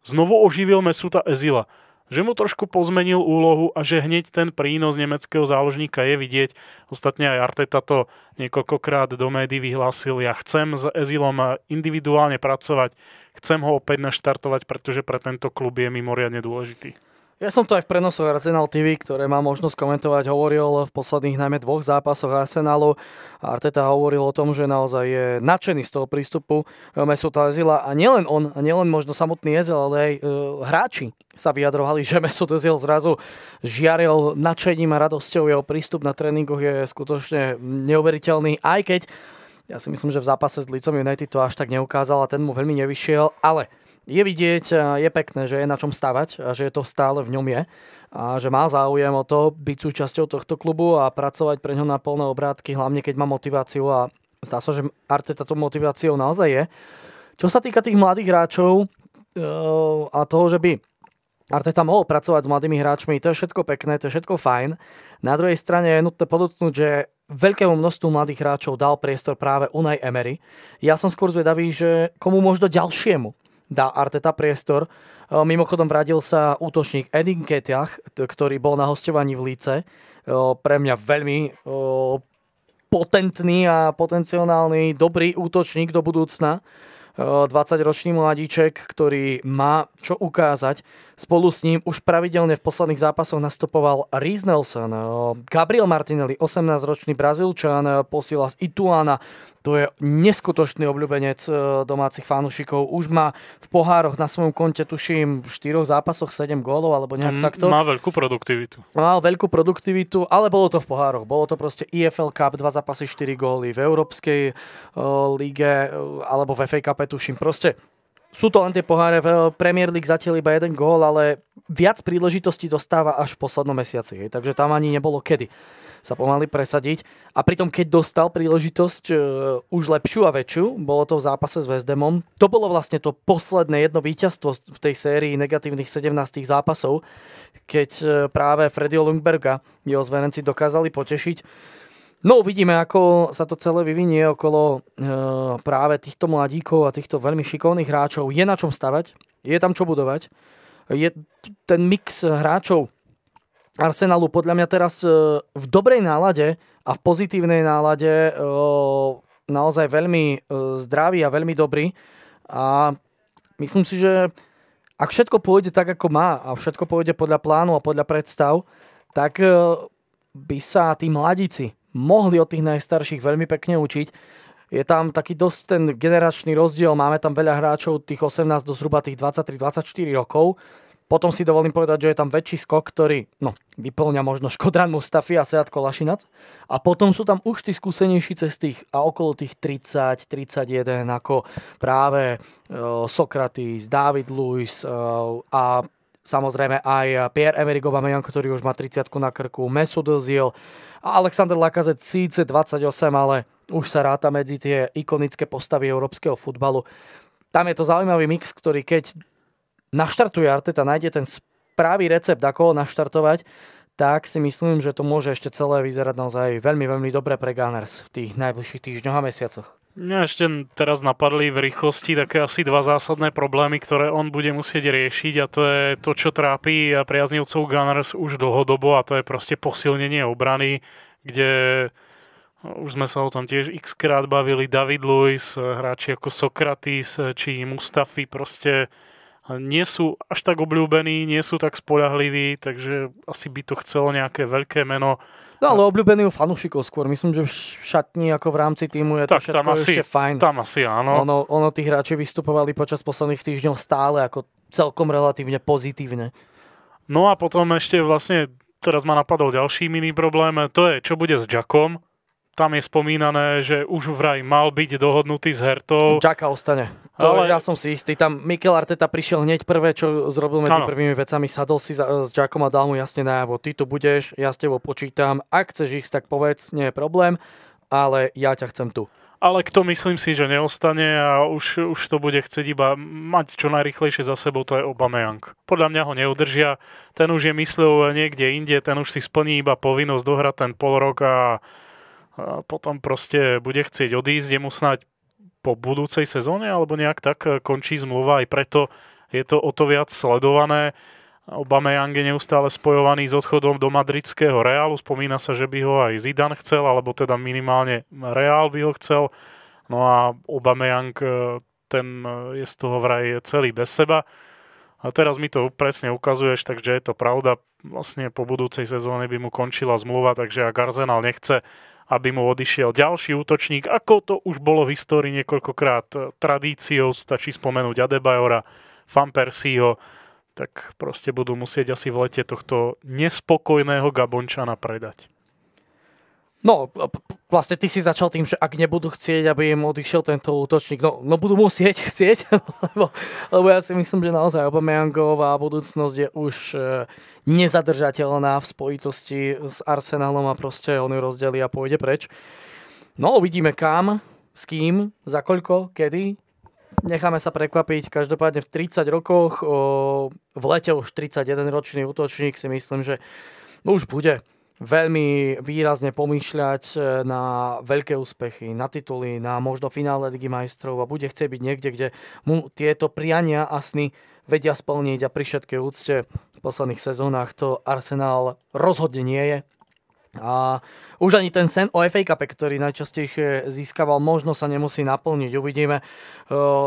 znovu oživil Mesuta Ezila že mu trošku pozmenil úlohu a že hneď ten prínos nemeckého záložníka je vidieť. Ostatne aj Arteta to niekoľkokrát do médií vyhlásil. Ja chcem s Ezilom e, individuálne pracovať, chcem ho opäť naštartovať, pretože pre tento klub je mimoriadne dôležitý. Ja som to aj v prenosu Arsenal TV, ktoré má možnosť komentovať, hovoril v posledných najmä dvoch zápasoch Arsenalu. Arteta hovoril o tom, že naozaj je nadšený z toho prístupu eh, Mesuta Ezila a nielen on, a nielen možno samotný Ezil, ale aj e, hráči sa vyjadrovali, že Mesut Ezil zrazu žiaril nadšením a radosťou. Jeho prístup na tréningoch je skutočne neuveriteľný, aj keď ja si myslím, že v zápase s Licom United to až tak neukázal a ten mu veľmi nevyšiel, ale je vidieť, e, je pekné, že je na čom stavať a že je to stále v ňom je a že má záujem o to byť súčasťou tohto klubu a pracovať pre ňo na plné obrátky, hlavne keď má motiváciu a zdá sa, že Arteta tou motiváciou naozaj je. Čo sa týka tých mladých hráčov e, a toho, že by Arteta mohol pracovať s mladými hráčmi, to je všetko pekné, to je všetko fajn. Na druhej strane je nutné podotknúť, že veľkému množstvu mladých hráčov dal priestor práve Unai Emery. Ja som skôr zvedavý, že komu možno ďalšiemu dá Arteta priestor. E, mimochodom vradil sa útočník Edin Ketiach, ktorý bol na hostovaní v Líce. E, pre mňa veľmi e, potentný a potenciálny dobrý útočník do budúcna. 20-ročný mladíček, ktorý má čo ukázať. Spolu s ním už pravidelne v posledných zápasoch nastupoval Reese Nelson. Gabriel Martinelli, 18-ročný brazilčan, posiela z Ituana to je neskutočný obľúbenec e, domácich fanúšikov. Už má v pohároch na svojom konte, tuším, v štyroch zápasoch 7 gólov alebo nejak mm, takto. Má veľkú produktivitu. Má veľkú produktivitu, ale bolo to v pohároch. Bolo to proste EFL Cup, dva zápasy, 4 góly v Európskej uh, lige e, alebo v FA Cup, tuším. Proste sú to len tie poháre, v Premier League zatiaľ iba jeden gól, ale viac príležitostí dostáva až v poslednom mesiaci, hej. takže tam ani nebolo kedy sa pomaly presadiť. A pritom, keď dostal príležitosť uh, už lepšiu a väčšiu, bolo to v zápase s Vezdemom, to bolo vlastne to posledné jedno víťazstvo v tej sérii negatívnych 17 zápasov, keď uh, práve Fredio Lundberga jeho zverenci dokázali potešiť. No uvidíme, ako sa to celé vyvinie okolo e, práve týchto mladíkov a týchto veľmi šikovných hráčov. Je na čom stavať, je tam čo budovať. Je ten mix hráčov Arsenalu podľa mňa teraz e, v dobrej nálade a v pozitívnej nálade e, naozaj veľmi e, zdravý a veľmi dobrý. A myslím si, že ak všetko pôjde tak, ako má a všetko pôjde podľa plánu a podľa predstav, tak by sa tí mladíci mohli od tých najstarších veľmi pekne učiť. Je tam taký dosť ten generačný rozdiel, máme tam veľa hráčov, tých 18 do zhruba tých 23-24 rokov, potom si dovolím povedať, že je tam väčší skok, ktorý no, vyplňa možno Škodran Mustafi a Seat Kolašinac. A potom sú tam už tí skúsenejší cez tých a okolo tých 30, 31, ako práve e, Sokratis, David Luis e, a samozrejme aj Pierre-Emerick Aubameyang, ktorý už má 30 na krku, Mesut Özil a Alexander Lacazette síce 28, ale už sa ráta medzi tie ikonické postavy európskeho futbalu. Tam je to zaujímavý mix, ktorý keď naštartuje Arteta, nájde ten správny recept, ako ho naštartovať, tak si myslím, že to môže ešte celé vyzerať naozaj veľmi, veľmi dobre pre Gunners v tých najbližších týždňoch a mesiacoch. Mňa ešte teraz napadli v rýchlosti také asi dva zásadné problémy, ktoré on bude musieť riešiť a to je to, čo trápi priaznivcov Gunners už dlhodobo a to je proste posilnenie obrany, kde už sme sa o tom tiež krát bavili, David Lewis, hráči ako Sokratis či Mustafi, proste nie sú až tak obľúbení, nie sú tak spolahliví, takže asi by to chcelo nejaké veľké meno. No ale obľúbený u fanúšikov skôr. Myslím, že v šatni ako v rámci týmu je tak, to všetko tam asi, ešte fajn. Tam asi áno. Ono, ono tí hráči vystupovali počas posledných týždňov stále ako celkom relatívne pozitívne. No a potom ešte vlastne, teraz ma napadol ďalší mini problém, to je čo bude s Jackom, tam je spomínané, že už vraj mal byť dohodnutý s Hertou. Čaká ostane. To ale... ja som si istý. Tam Mikel Arteta prišiel hneď prvé, čo zrobil medzi ano. prvými vecami. Sadol si za, s Jackom a dal mu jasne najavo. Ty tu budeš, ja s tebou počítam. Ak chceš ich, tak povedz, nie je problém, ale ja ťa chcem tu ale kto myslím si, že neostane a už, už to bude chcieť iba mať čo najrychlejšie za sebou, to je Obameyang. Podľa mňa ho neudržia, ten už je mysľou niekde inde, ten už si splní iba povinnosť dohrať ten pol rok a a potom proste bude chcieť odísť, mu snáď po budúcej sezóne alebo nejak tak e, končí zmluva, aj preto je to o to viac sledované. Young je neustále spojovaný s odchodom do madridského Reálu, spomína sa, že by ho aj Zidane chcel, alebo teda minimálne Reál by ho chcel. No a Young e, ten e, je z toho vraj celý bez seba. A teraz mi to presne ukazuješ, takže je to pravda. Vlastne po budúcej sezóne by mu končila zmluva, takže ak Arsenal nechce aby mu odišiel ďalší útočník, ako to už bolo v histórii niekoľkokrát eh, tradíciou, stačí spomenúť Adebayora, Van Persieho, tak proste budú musieť asi v lete tohto nespokojného Gabončana predať. No, vlastne ty si začal tým, že ak nebudú chcieť, aby im odišiel tento útočník, no, no budú musieť chcieť, lebo, lebo ja si myslím, že naozaj Aubameyangová budúcnosť je už e, nezadržateľná v spojitosti s Arsenalom a proste on ju rozdelí a pôjde preč. No, uvidíme kam, s kým, za koľko, kedy. Necháme sa prekvapiť. Každopádne v 30 rokoch, o, v lete už 31-ročný útočník si myslím, že už bude veľmi výrazne pomýšľať e, na veľké úspechy, na tituly, na možno finále Ligy majstrov a bude chcieť byť niekde, kde mu tieto priania a sny vedia splniť a pri všetkej úcte v posledných sezónach to Arsenal rozhodne nie je. A už ani ten sen o FA Cup, ktorý najčastejšie získaval, možno sa nemusí naplniť. Uvidíme. E,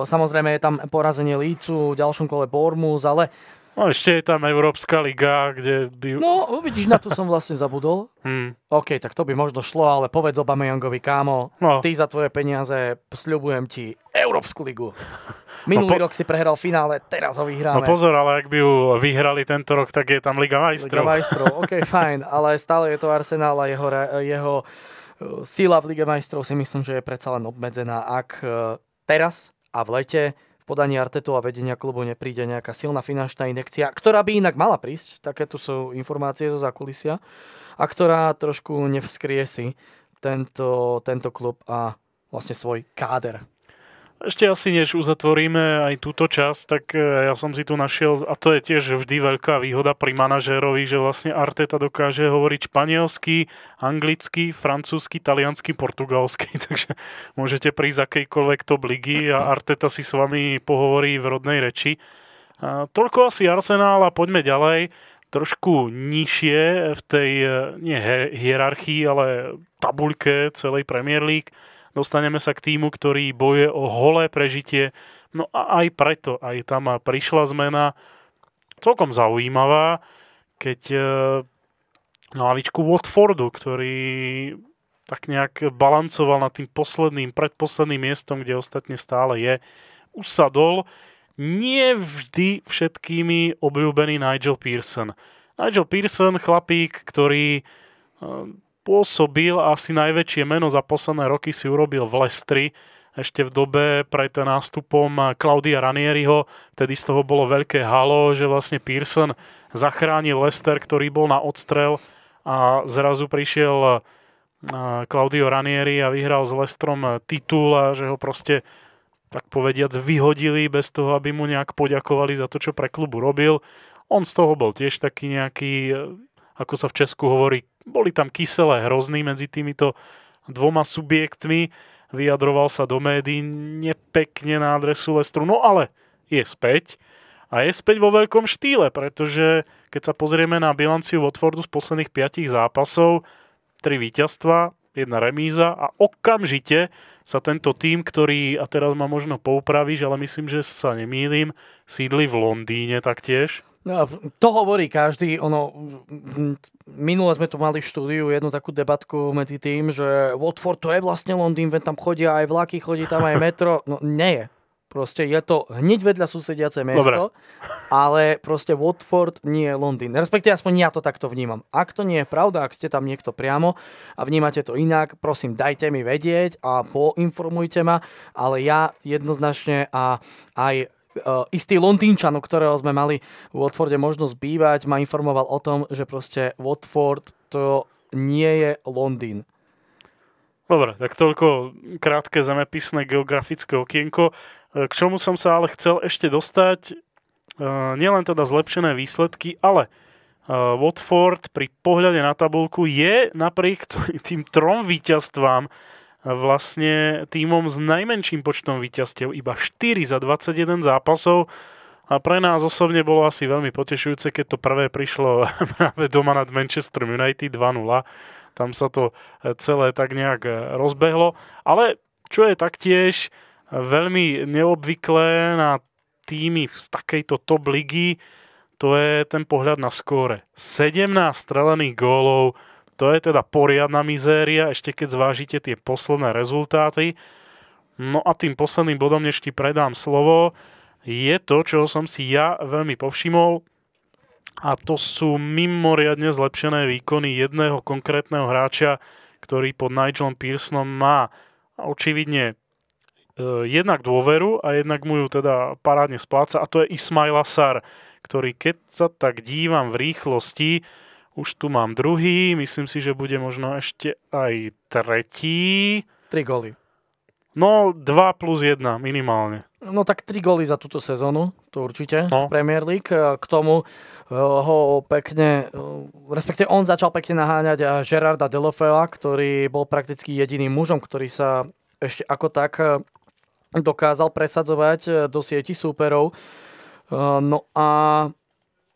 samozrejme je tam porazenie Lícu, v ďalšom kole Bormuz, ale No ešte je tam Európska liga, kde by... No, vidíš, na to som vlastne zabudol. hmm. OK, tak to by možno šlo, ale povedz Obama Youngovi, kámo, no. ty za tvoje peniaze sľubujem ti Európsku ligu. Minulý no po... rok si prehral finále, teraz ho vyhráme. No pozor, ale ak by ju vyhrali tento rok, tak je tam Liga majstrov. Liga majstrov, OK, fajn, ale stále je to Arsenal a jeho, jeho e, sila v Lige majstrov si myslím, že je predsa len obmedzená, ak e, teraz a v lete v podaní Artetu a vedenia klubu nepríde nejaká silná finančná inekcia, ktorá by inak mala prísť, také tu sú informácie zo zákulisia, a ktorá trošku nevskriesi tento, tento klub a vlastne svoj káder. Ešte asi než uzatvoríme aj túto časť, tak e, ja som si tu našiel, a to je tiež vždy veľká výhoda pri manažérovi, že vlastne Arteta dokáže hovoriť španielsky, anglicky, francúzsky, taliansky, portugalsky, takže môžete prísť akejkoľvek to ligy a Arteta si s vami pohovorí v rodnej reči. A e, toľko asi Arsenál a poďme ďalej trošku nižšie v tej e, nie hierarchii, ale tabuľke celej Premier League. Dostaneme sa k týmu, ktorý boje o holé prežitie. No a aj preto, aj tam prišla zmena celkom zaujímavá, keď e, na lavičku Watfordu, ktorý tak nejak balancoval nad tým posledným, predposledným miestom, kde ostatne stále je, usadol nie vždy všetkými obľúbený Nigel Pearson. Nigel Pearson, chlapík, ktorý e, pôsobil asi najväčšie meno za posledné roky si urobil v Lestri, ešte v dobe pred nástupom Claudia Ranieriho, Vtedy z toho bolo veľké halo, že vlastne Pearson zachránil Lester, ktorý bol na odstrel a zrazu prišiel Claudio Ranieri a vyhral s Lestrom titul a že ho proste tak povediac vyhodili bez toho, aby mu nejak poďakovali za to, čo pre klubu robil. On z toho bol tiež taký nejaký, ako sa v Česku hovorí, boli tam kyselé hrozný medzi týmito dvoma subjektmi, vyjadroval sa do médií nepekne na adresu Lestru, no ale je späť. A je späť vo veľkom štýle, pretože keď sa pozrieme na bilanciu Watfordu z posledných 5 zápasov, 3 víťazstva, jedna remíza a okamžite sa tento tým, ktorý, a teraz ma možno poupravíš, ale myslím, že sa nemýlim, sídli v Londýne taktiež. No to hovorí každý. Ono, minule sme tu mali v štúdiu jednu takú debatku medzi tým, že Watford to je vlastne Londýn, veď tam chodia aj vlaky, chodí tam aj metro. No nie je. Proste je to hneď vedľa susediace mesto, Dobre. ale proste Watford nie je Londýn. Respektíve aspoň ja to takto vnímam. Ak to nie je pravda, ak ste tam niekto priamo a vnímate to inak, prosím, dajte mi vedieť a poinformujte ma, ale ja jednoznačne a aj E, istý Londýnčan, o ktorého sme mali v Watforde možnosť bývať, ma informoval o tom, že proste Watford to nie je Londýn. Dobre, tak toľko krátke zemepisné geografické okienko. E, k čomu som sa ale chcel ešte dostať, e, nielen teda zlepšené výsledky, ale Watford pri pohľade na tabulku je napriek tým trom víťazstvám vlastne týmom s najmenším počtom víťazstiev, iba 4 za 21 zápasov. A pre nás osobne bolo asi veľmi potešujúce, keď to prvé prišlo práve doma nad Manchester United 2-0. Tam sa to celé tak nejak e, rozbehlo. Ale čo je taktiež veľmi neobvyklé na týmy z takejto top ligy, to je ten pohľad na skóre. 17 strelených gólov, to je teda poriadna mizéria, ešte keď zvážite tie posledné rezultáty. No a tým posledným bodom, než ti predám slovo, je to, čo som si ja veľmi povšimol, a to sú mimoriadne zlepšené výkony jedného konkrétneho hráča, ktorý pod Nigelom Pearsonom má očividne e, jednak dôveru a jednak mu ju teda parádne spláca a to je Ismail Asar, ktorý keď sa tak dívam v rýchlosti, už tu mám druhý, myslím si, že bude možno ešte aj tretí. Tri góly. No, 2 plus 1 minimálne. No tak 3 góly za túto sezónu, to určite, no. v Premier League. E, k tomu e, ho pekne, e, respektive on začal pekne naháňať Gerarda Delofea, ktorý bol prakticky jediným mužom, ktorý sa ešte ako tak dokázal presadzovať do sieti súperov. No a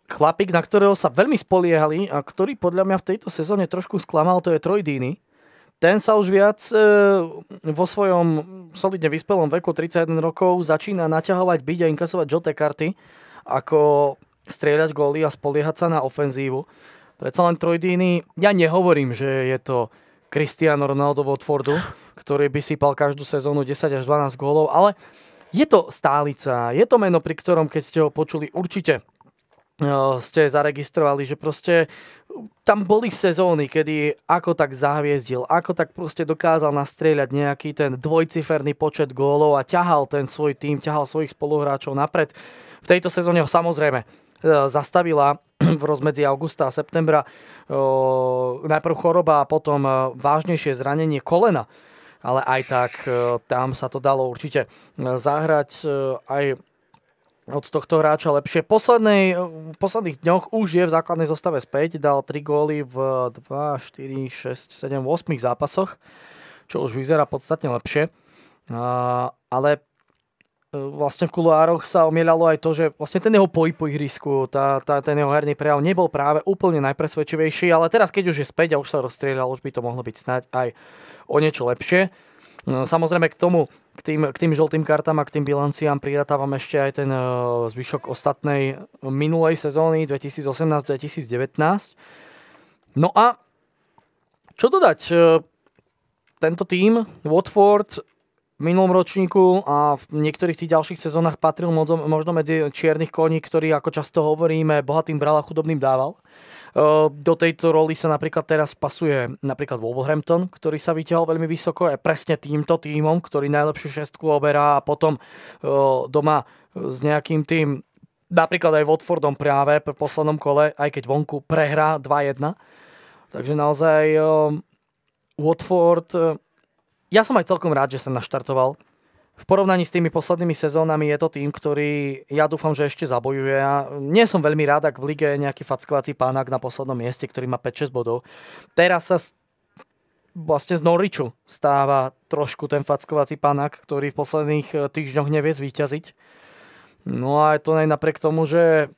chlapík, na ktorého sa veľmi spoliehali a ktorý podľa mňa v tejto sezóne trošku sklamal, to je Dini. Ten sa už viac e, vo svojom solidne vyspelom veku 31 rokov začína naťahovať, byť a inkasovať žlté karty, ako strieľať góly a spoliehať sa na ofenzívu. Predsa len Dini, ja nehovorím, že je to Cristiano Ronaldo Otfordu, ktorý by sypal každú sezónu 10 až 12 gólov, ale je to stálica, je to meno, pri ktorom keď ste ho počuli, určite No, ste zaregistrovali, že proste tam boli sezóny, kedy ako tak zahviezdil, ako tak proste dokázal nastrieľať nejaký ten dvojciferný počet gólov a ťahal ten svoj tým, ťahal svojich spoluhráčov napred. V tejto sezóne ho samozrejme e, zastavila v rozmedzi augusta a septembra e, najprv choroba a potom e, vážnejšie zranenie kolena. Ale aj tak tam sa to dalo určite zahrať aj od tohto hráča lepšie. Poslednej, v eh, posledných dňoch už je v základnej zostave späť, dal 3 góly v 2, 4, 6, 7, 8 zápasoch, čo už vyzerá podstatne lepšie. A, ale eh, vlastne v kuloároch sa omielalo aj to, že vlastne ten jeho pohyb po ihrisku, tá, tá, ten jeho herný prejav nebol práve úplne najpresvedčivejší, ale teraz keď už je späť a už sa rozstrieľal, už by to mohlo byť snať aj o niečo lepšie. No, samozrejme k tomu k tým, k tým žltým kartám a k tým bilanciám priratávam ešte aj ten e, zvyšok ostatnej minulej sezóny 2018-2019. No a čo dodať? E, tento tým Watford, v minulom ročníku a v niektorých tých ďalších sezónach patril možno medzi čiernych koní, ktorý, ako často hovoríme, bohatým bral a chudobným dával. Do tejto roli sa napríklad teraz pasuje napríklad Wolverhampton, ktorý sa vyťahol veľmi vysoko, a presne týmto týmom, ktorý najlepšiu šestku oberá a potom doma s nejakým tým napríklad aj Watfordom práve v poslednom kole, aj keď vonku prehrá 2-1. Takže naozaj Watford... Ja som aj celkom rád, že sa naštartoval v porovnaní s tými poslednými sezónami je to tým, ktorý ja dúfam, že ešte zabojuje. Ja nie som veľmi rád, ak v lige je nejaký fackovací pának na poslednom mieste, ktorý má 5-6 bodov. Teraz sa vlastne z Noriču stáva trošku ten fackovací pának, ktorý v posledných eh, týždňoch nevie zvýťaziť. No a je to aj napriek tomu, že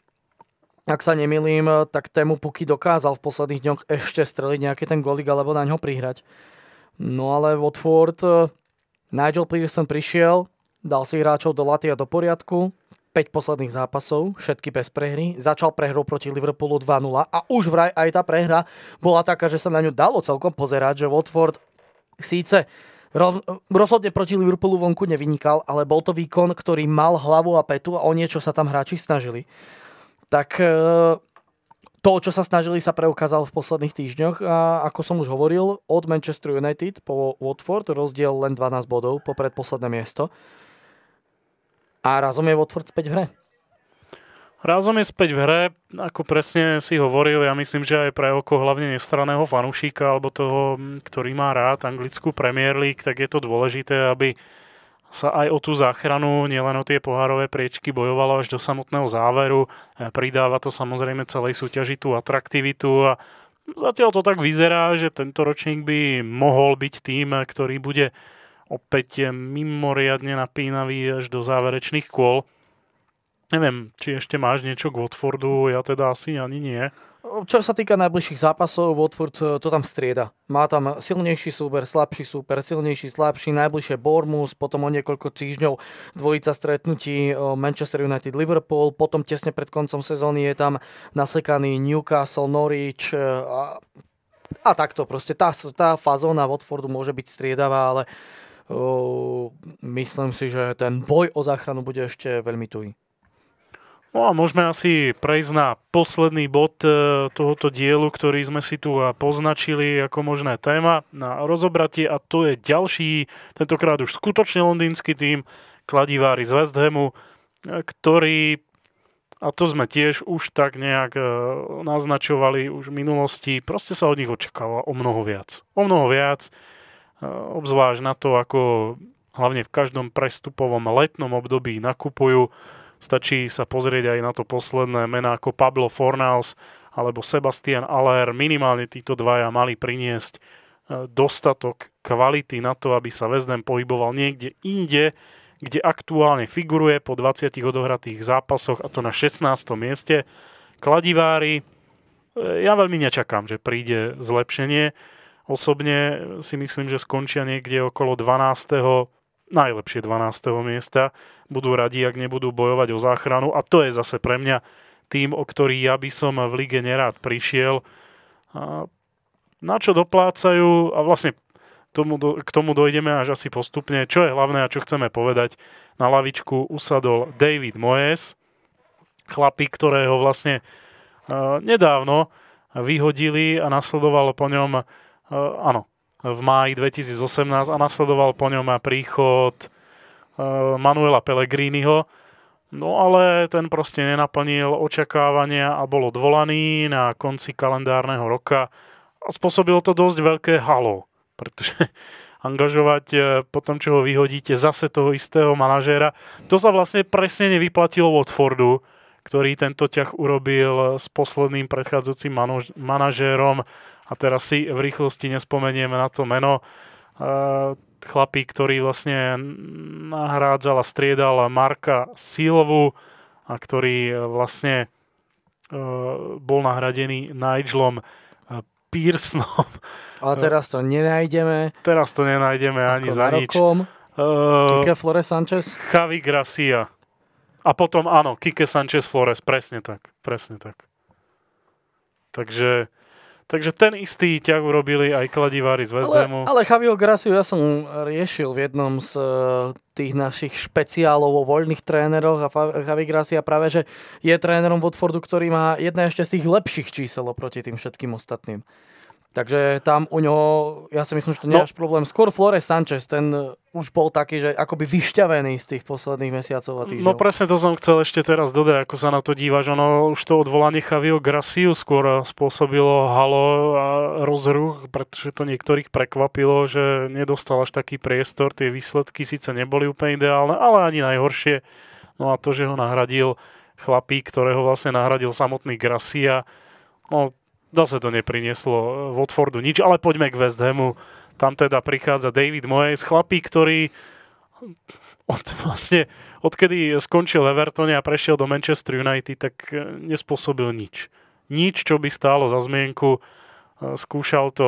ak sa nemilím, eh, tak tému Puky dokázal v posledných dňoch ešte streliť nejaký ten golík alebo na ňo prihrať. No ale Watford eh, Nigel Pearson prišiel, dal si hráčov do laty a do poriadku, 5 posledných zápasov, všetky bez prehry, začal prehrou proti Liverpoolu 2-0 a už vraj aj tá prehra bola taká, že sa na ňu dalo celkom pozerať, že Watford síce rov, rozhodne proti Liverpoolu vonku nevynikal, ale bol to výkon, ktorý mal hlavu a petu a o niečo sa tam hráči snažili. Tak e- to, čo sa snažili, sa preukázal v posledných týždňoch. A ako som už hovoril, od Manchester United po Watford rozdiel len 12 bodov po predposledné miesto. A razom je Watford späť v hre. Razom je späť v hre, ako presne si hovoril, ja myslím, že aj pre oko hlavne nestraného fanúšika alebo toho, ktorý má rád anglickú Premier League, tak je to dôležité, aby sa aj o tú záchranu, nielen o tie pohárové priečky bojovalo až do samotného záveru. E, pridáva to samozrejme celej súťaži tú atraktivitu a zatiaľ to tak vyzerá, že tento ročník by mohol byť tým, ktorý bude opäť mimoriadne napínavý až do záverečných kôl. Neviem, či ešte máš niečo k Watfordu, ja teda asi ani nie. Čo sa týka najbližších zápasov, Watford e, to tam strieda. Má tam silnejší súber, slabší súper, silnejší, slabší, najbližšie Bournemouth, potom o niekoľko týždňov dvojica stretnutí e, Manchester United Liverpool, potom tesne pred koncom sezóny je tam nasekaný Newcastle, Norwich e, a, a takto proste. Tá, tá fazóna Watfordu môže byť striedavá, ale uh, myslím si, že ten boj o záchranu bude ešte veľmi tuý. No a môžeme asi prejsť na posledný bod e, tohoto dielu, ktorý sme si tu poznačili ako možné téma na rozobratie a to je ďalší, tentokrát už skutočne londýnsky tým, kladivári z West Hamu, e, ktorý, a to sme tiež už tak nejak e, naznačovali už v minulosti, proste sa od nich očakáva o mnoho viac. O mnoho viac, obzvlášť na to, ako hlavne v každom prestupovom letnom období nakupujú, Stačí sa pozrieť aj na to posledné mená ako Pablo Fornals alebo Sebastian Aller. Minimálne títo dvaja mali priniesť e, dostatok kvality na to, aby sa Vezdem pohyboval niekde inde, kde aktuálne figuruje po 20 odohratých zápasoch, a to na 16. mieste. Kladivári, e, ja veľmi nečakám, že príde zlepšenie. Osobne si myslím, že skončia niekde okolo 12. najlepšie 12. miesta budú radi, ak nebudú bojovať o záchranu. A to je zase pre mňa tým, o ktorý ja by som v lige nerád prišiel. A na čo doplácajú a vlastne tomu, k tomu dojdeme až asi postupne. Čo je hlavné a čo chceme povedať, na lavičku usadol David Moes. chlapík, ktorého vlastne e, nedávno vyhodili a nasledoval po ňom, e, áno, v máji 2018 a nasledoval po ňom príchod Eh, Manuela Pellegriniho, no ale ten proste nenaplnil očakávania a bol odvolaný na konci kalendárneho roka a spôsobilo to dosť veľké halo, pretože angažovať eh, po tom, čo ho vyhodíte, zase toho istého manažéra. To sa vlastne presne nevyplatilo Watfordu, ktorý tento ťah urobil s posledným predchádzajúcim manažérom a teraz si v rýchlosti nespomeniem na to meno. Eh, chlapík, ktorý vlastne nahrádzal a striedal Marka Silovu a ktorý e, vlastne e, bol nahradený Nigelom e, Pearsonom. Ale teraz to nenájdeme. Teraz to nenájdeme ani za nič. Rokom. Kike Flores Sanchez? Javi Gracia. A potom áno, Kike Sanchez Flores, presne tak. Presne tak. Takže Takže ten istý ťah urobili aj kladivári z Vezdemu. Ale, ale Javier Graciu ja som riešil v jednom z eh, tých našich špeciálov o voľných tréneroch a Javier Gracia práve, že je trénerom Watfordu, ktorý má jedné ešte z tých lepších čísel oproti tým všetkým ostatným. Takže tam u ňoho, ja si myslím, že to nie je no. až problém. Skôr Flores Sanchez, ten e, už bol taký, že akoby vyšťavený z tých posledných mesiacov a týždňov. No presne to som chcel ešte teraz dodať, ako sa na to dívaš. Ono už to odvolanie Javio Graciu skôr e, spôsobilo halo a rozruch, pretože to niektorých prekvapilo, že nedostal až taký priestor. Tie výsledky síce neboli úplne ideálne, ale ani najhoršie. No a to, že ho nahradil chlapík, ktorého vlastne nahradil samotný Gracia, no Zase to neprinieslo e, Watfordu nič, ale poďme k West Hamu. Tam teda prichádza David Moyes, chlapí, ktorý od, vlastne, odkedy skončil Evertone a prešiel do Manchester United, tak e, nespôsobil nič. Nič, čo by stálo za zmienku. E, skúšal to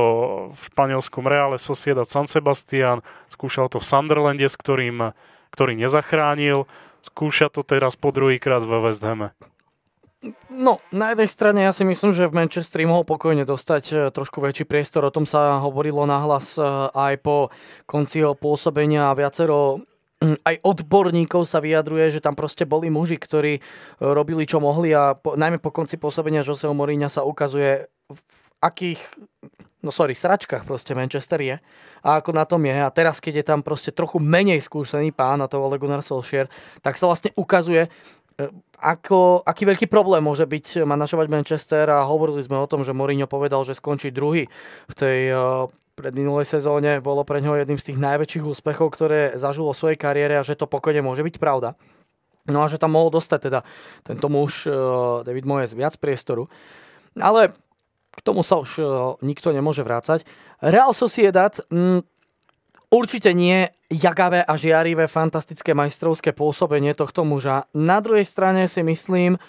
v španielskom Reále Sociedad San Sebastian, skúšal to v Sunderlande, s ktorým, ktorý nezachránil, skúša to teraz po druhýkrát v West Hame. No, na jednej strane ja si myslím, že v Manchesteri mohol pokojne dostať e, trošku väčší priestor, o tom sa hovorilo nahlas e, aj po konci jeho pôsobenia a viacero hm, aj odborníkov sa vyjadruje, že tam proste boli muži, ktorí e, robili čo mohli a po, najmä po konci pôsobenia Joseho Moríňa sa ukazuje v akých no sorry, sračkách proste Manchester je a ako na tom je. A teraz, keď je tam proste trochu menej skúsený pán, a to Ole Gunnar Solskjaer, tak sa vlastne ukazuje, ako, aký veľký problém môže byť eh, manažovať Manchester a hovorili sme o tom, že Mourinho povedal, že skončí druhý v tej eh, predminulej sezóne bolo pre ňoho jedným z tých najväčších úspechov, ktoré zažil vo svojej kariére a že to pokojne môže byť pravda. No a že tam mohol dostať teda tento muž eh, David Moyes viac priestoru. Ale k tomu sa už nikto nemôže vrácať. Real Sociedad, mm, Určite nie jagavé a žiarivé fantastické majstrovské pôsobenie tohto muža. Na druhej strane si myslím,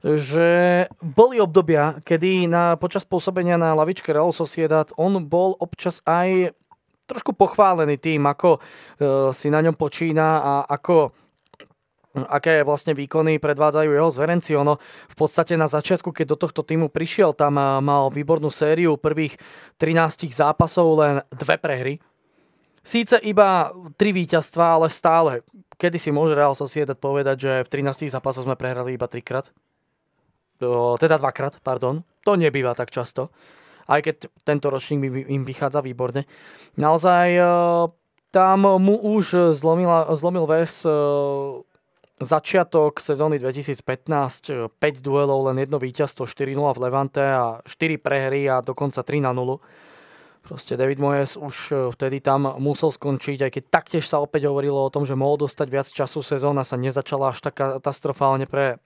že boli obdobia, kedy na, počas pôsobenia na lavičke Real Sociedad on bol občas aj trošku pochválený tým, ako e, si na ňom počína a ako aké vlastne výkony predvádzajú jeho zverenci. Ono v podstate na začiatku, keď do tohto týmu prišiel, tam e, mal výbornú sériu prvých 13 zápasov, len dve prehry Síce iba tri víťazstva, ale stále. Kedy si môže Real Sociedad povedať, že v 13 zápasoch sme prehrali iba trikrát? Teda dvakrát, pardon. To nebýva tak často. Aj keď tento ročník im vychádza výborne. Naozaj tam mu už zlomila, zlomil ves začiatok sezóny 2015, 5 duelov, len jedno víťazstvo, 4-0 v Levante a 4 prehry a dokonca 3 na 0 Proste David Moyes už e, vtedy tam musel skončiť, aj keď taktiež sa opäť hovorilo o tom, že mohol dostať viac času, sezóna sa nezačala až tak katastrofálne pre e,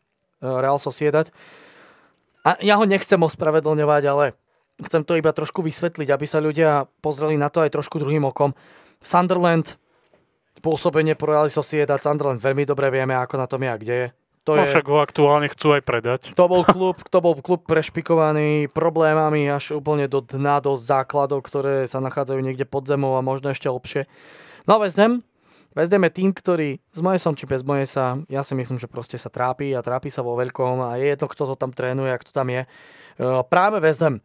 Real Sociedad. A ja ho nechcem ospravedlňovať, ale chcem to iba trošku vysvetliť, aby sa ľudia pozreli na to aj trošku druhým okom. Sunderland, pôsobenie pro Real Sociedad, Sunderland veľmi dobre vieme, ako na tom je a kde je. To no je, však ho aktuálne chcú aj predať. To bol klub, to bol klub prešpikovaný problémami až úplne do dna, do základov, ktoré sa nachádzajú niekde pod zemou a možno ešte lepšie. No a West Ham, West Ham je tým, ktorý s som či bez moje sa, ja si myslím, že proste sa trápi a trápi sa vo veľkom a je jedno, kto to tam trénuje a kto tam je. E, práve West Ham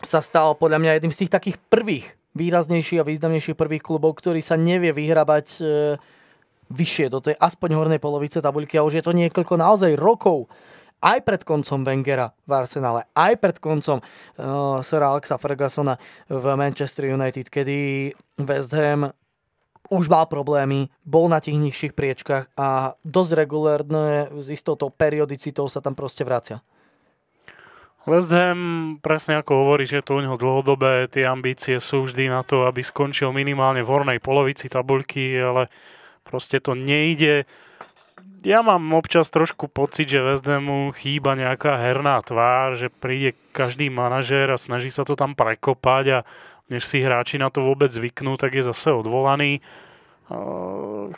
sa stal podľa mňa jedným z tých takých prvých výraznejších a významnejších prvých klubov, ktorý sa nevie vyhrabať e, vyššie do tej aspoň hornej polovice tabuľky a už je to niekoľko naozaj rokov aj pred koncom Wengera v Arsenále, aj pred koncom uh, eh, Sir Alexa Fergusona v Manchester United, kedy West Ham už mal problémy, bol na tých nižších priečkách a dosť regulérne s istotou periodicitou sa tam proste vracia. West Ham, presne ako hovorí, je to u neho dlhodobé, tie ambície sú vždy na to, aby skončil minimálne v hornej polovici tabuľky, ale Proste to nejde. Ja mám občas trošku pocit, že West Hamu chýba nejaká herná tvár, že príde každý manažér a snaží sa to tam prekopať a než si hráči na to vôbec zvyknú, tak je zase odvolaný.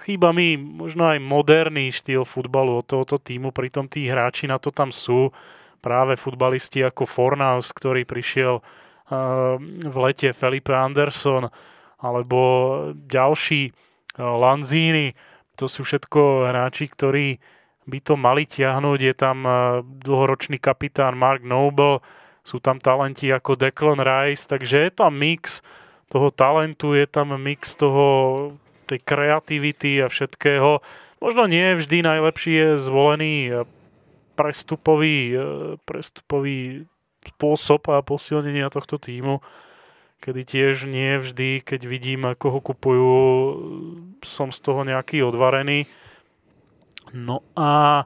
Chýba mi možno aj moderný štýl futbalu od tohoto týmu, pritom tí hráči na to tam sú. Práve futbalisti ako Fornaus, ktorý prišiel v lete Felipe Anderson, alebo ďalší Lanzini, to sú všetko hráči, ktorí by to mali ťahnuť. Je tam e, dlhoročný kapitán Mark Noble, sú tam talenti ako Declan Rice, takže je tam mix toho talentu, je tam mix toho, tej kreativity a všetkého. Možno nie vždy najlepší je zvolený e, prestupový, e, prestupový spôsob a posilnenia tohto týmu kedy tiež nie vždy, keď vidím, ako ho kupujú, som z toho nejaký odvarený. No a,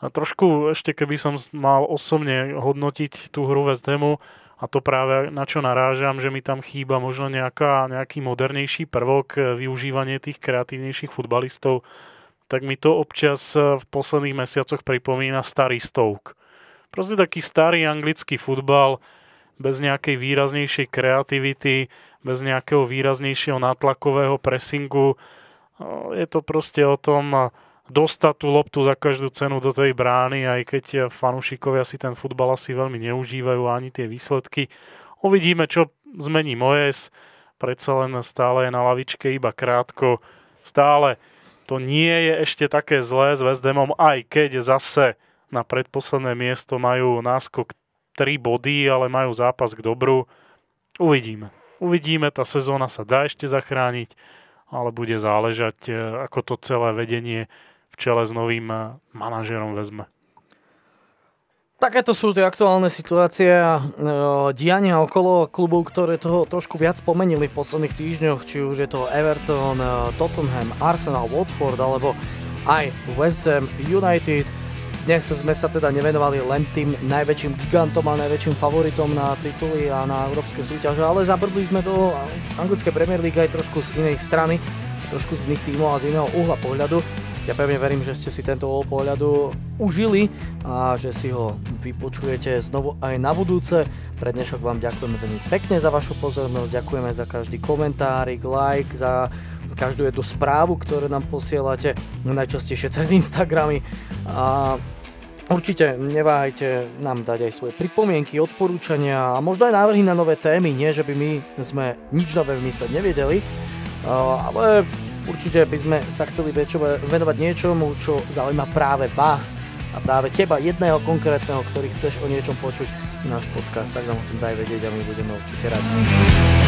a trošku ešte keby som mal osobne hodnotiť tú hru West Hamu, a to práve na čo narážam, že mi tam chýba možno nejaká, nejaký modernejší prvok, e, využívanie tých kreatívnejších futbalistov, tak mi to občas e, v posledných mesiacoch pripomína starý Stoke. Proste taký starý anglický futbal, bez nejakej výraznejšej kreativity, bez nejakého výraznejšieho nátlakového presingu. Je to proste o tom dostať tú loptu za každú cenu do tej brány, aj keď e, fanúšikovia si ten futbal asi veľmi neužívajú ani tie výsledky. Uvidíme, čo zmení Mojes. Predsa len stále je na lavičke iba krátko. Stále to nie je ešte také zlé s Vezdemom, aj keď zase na predposledné miesto majú náskok 3 body, ale majú zápas k dobru. Uvidíme. Uvidíme, tá sezóna sa dá ešte zachrániť, ale bude záležať, e, ako to celé vedenie v čele s novým e, manažerom vezme. Takéto sú tie aktuálne situácie a e, diania okolo klubov, ktoré toho trošku viac pomenili v posledných týždňoch, či už je to Everton, Tottenham, Arsenal, Watford alebo aj West Ham United – dnes sme sa teda nevenovali len tým najväčším gigantom a najväčším favoritom na tituly a na európske súťaže, ale zabrdli sme do anglické Premier League aj trošku z inej strany, trošku z iných tímov a z iného uhla pohľadu. Ja pevne verím, že ste si tento uhol pohľadu užili a že si ho vypočujete znovu aj na budúce. Pre dnešok vám ďakujeme veľmi pekne za vašu pozornosť, ďakujeme za každý komentárik, like, za každú jednu správu, ktorú nám posielate, najčastejšie cez Instagramy. A Určite neváhajte nám dať aj svoje pripomienky, odporúčania a možno aj návrhy na nové témy, nie že by my sme nič nové vymysleť nevedeli, eh, ale určite by sme sa chceli venovať niečomu, čo zaujíma práve vás a práve teba, jedného konkrétneho, ktorý chceš o niečom počuť náš podcast, tak nám o tom daj vedieť a my budeme určite radi.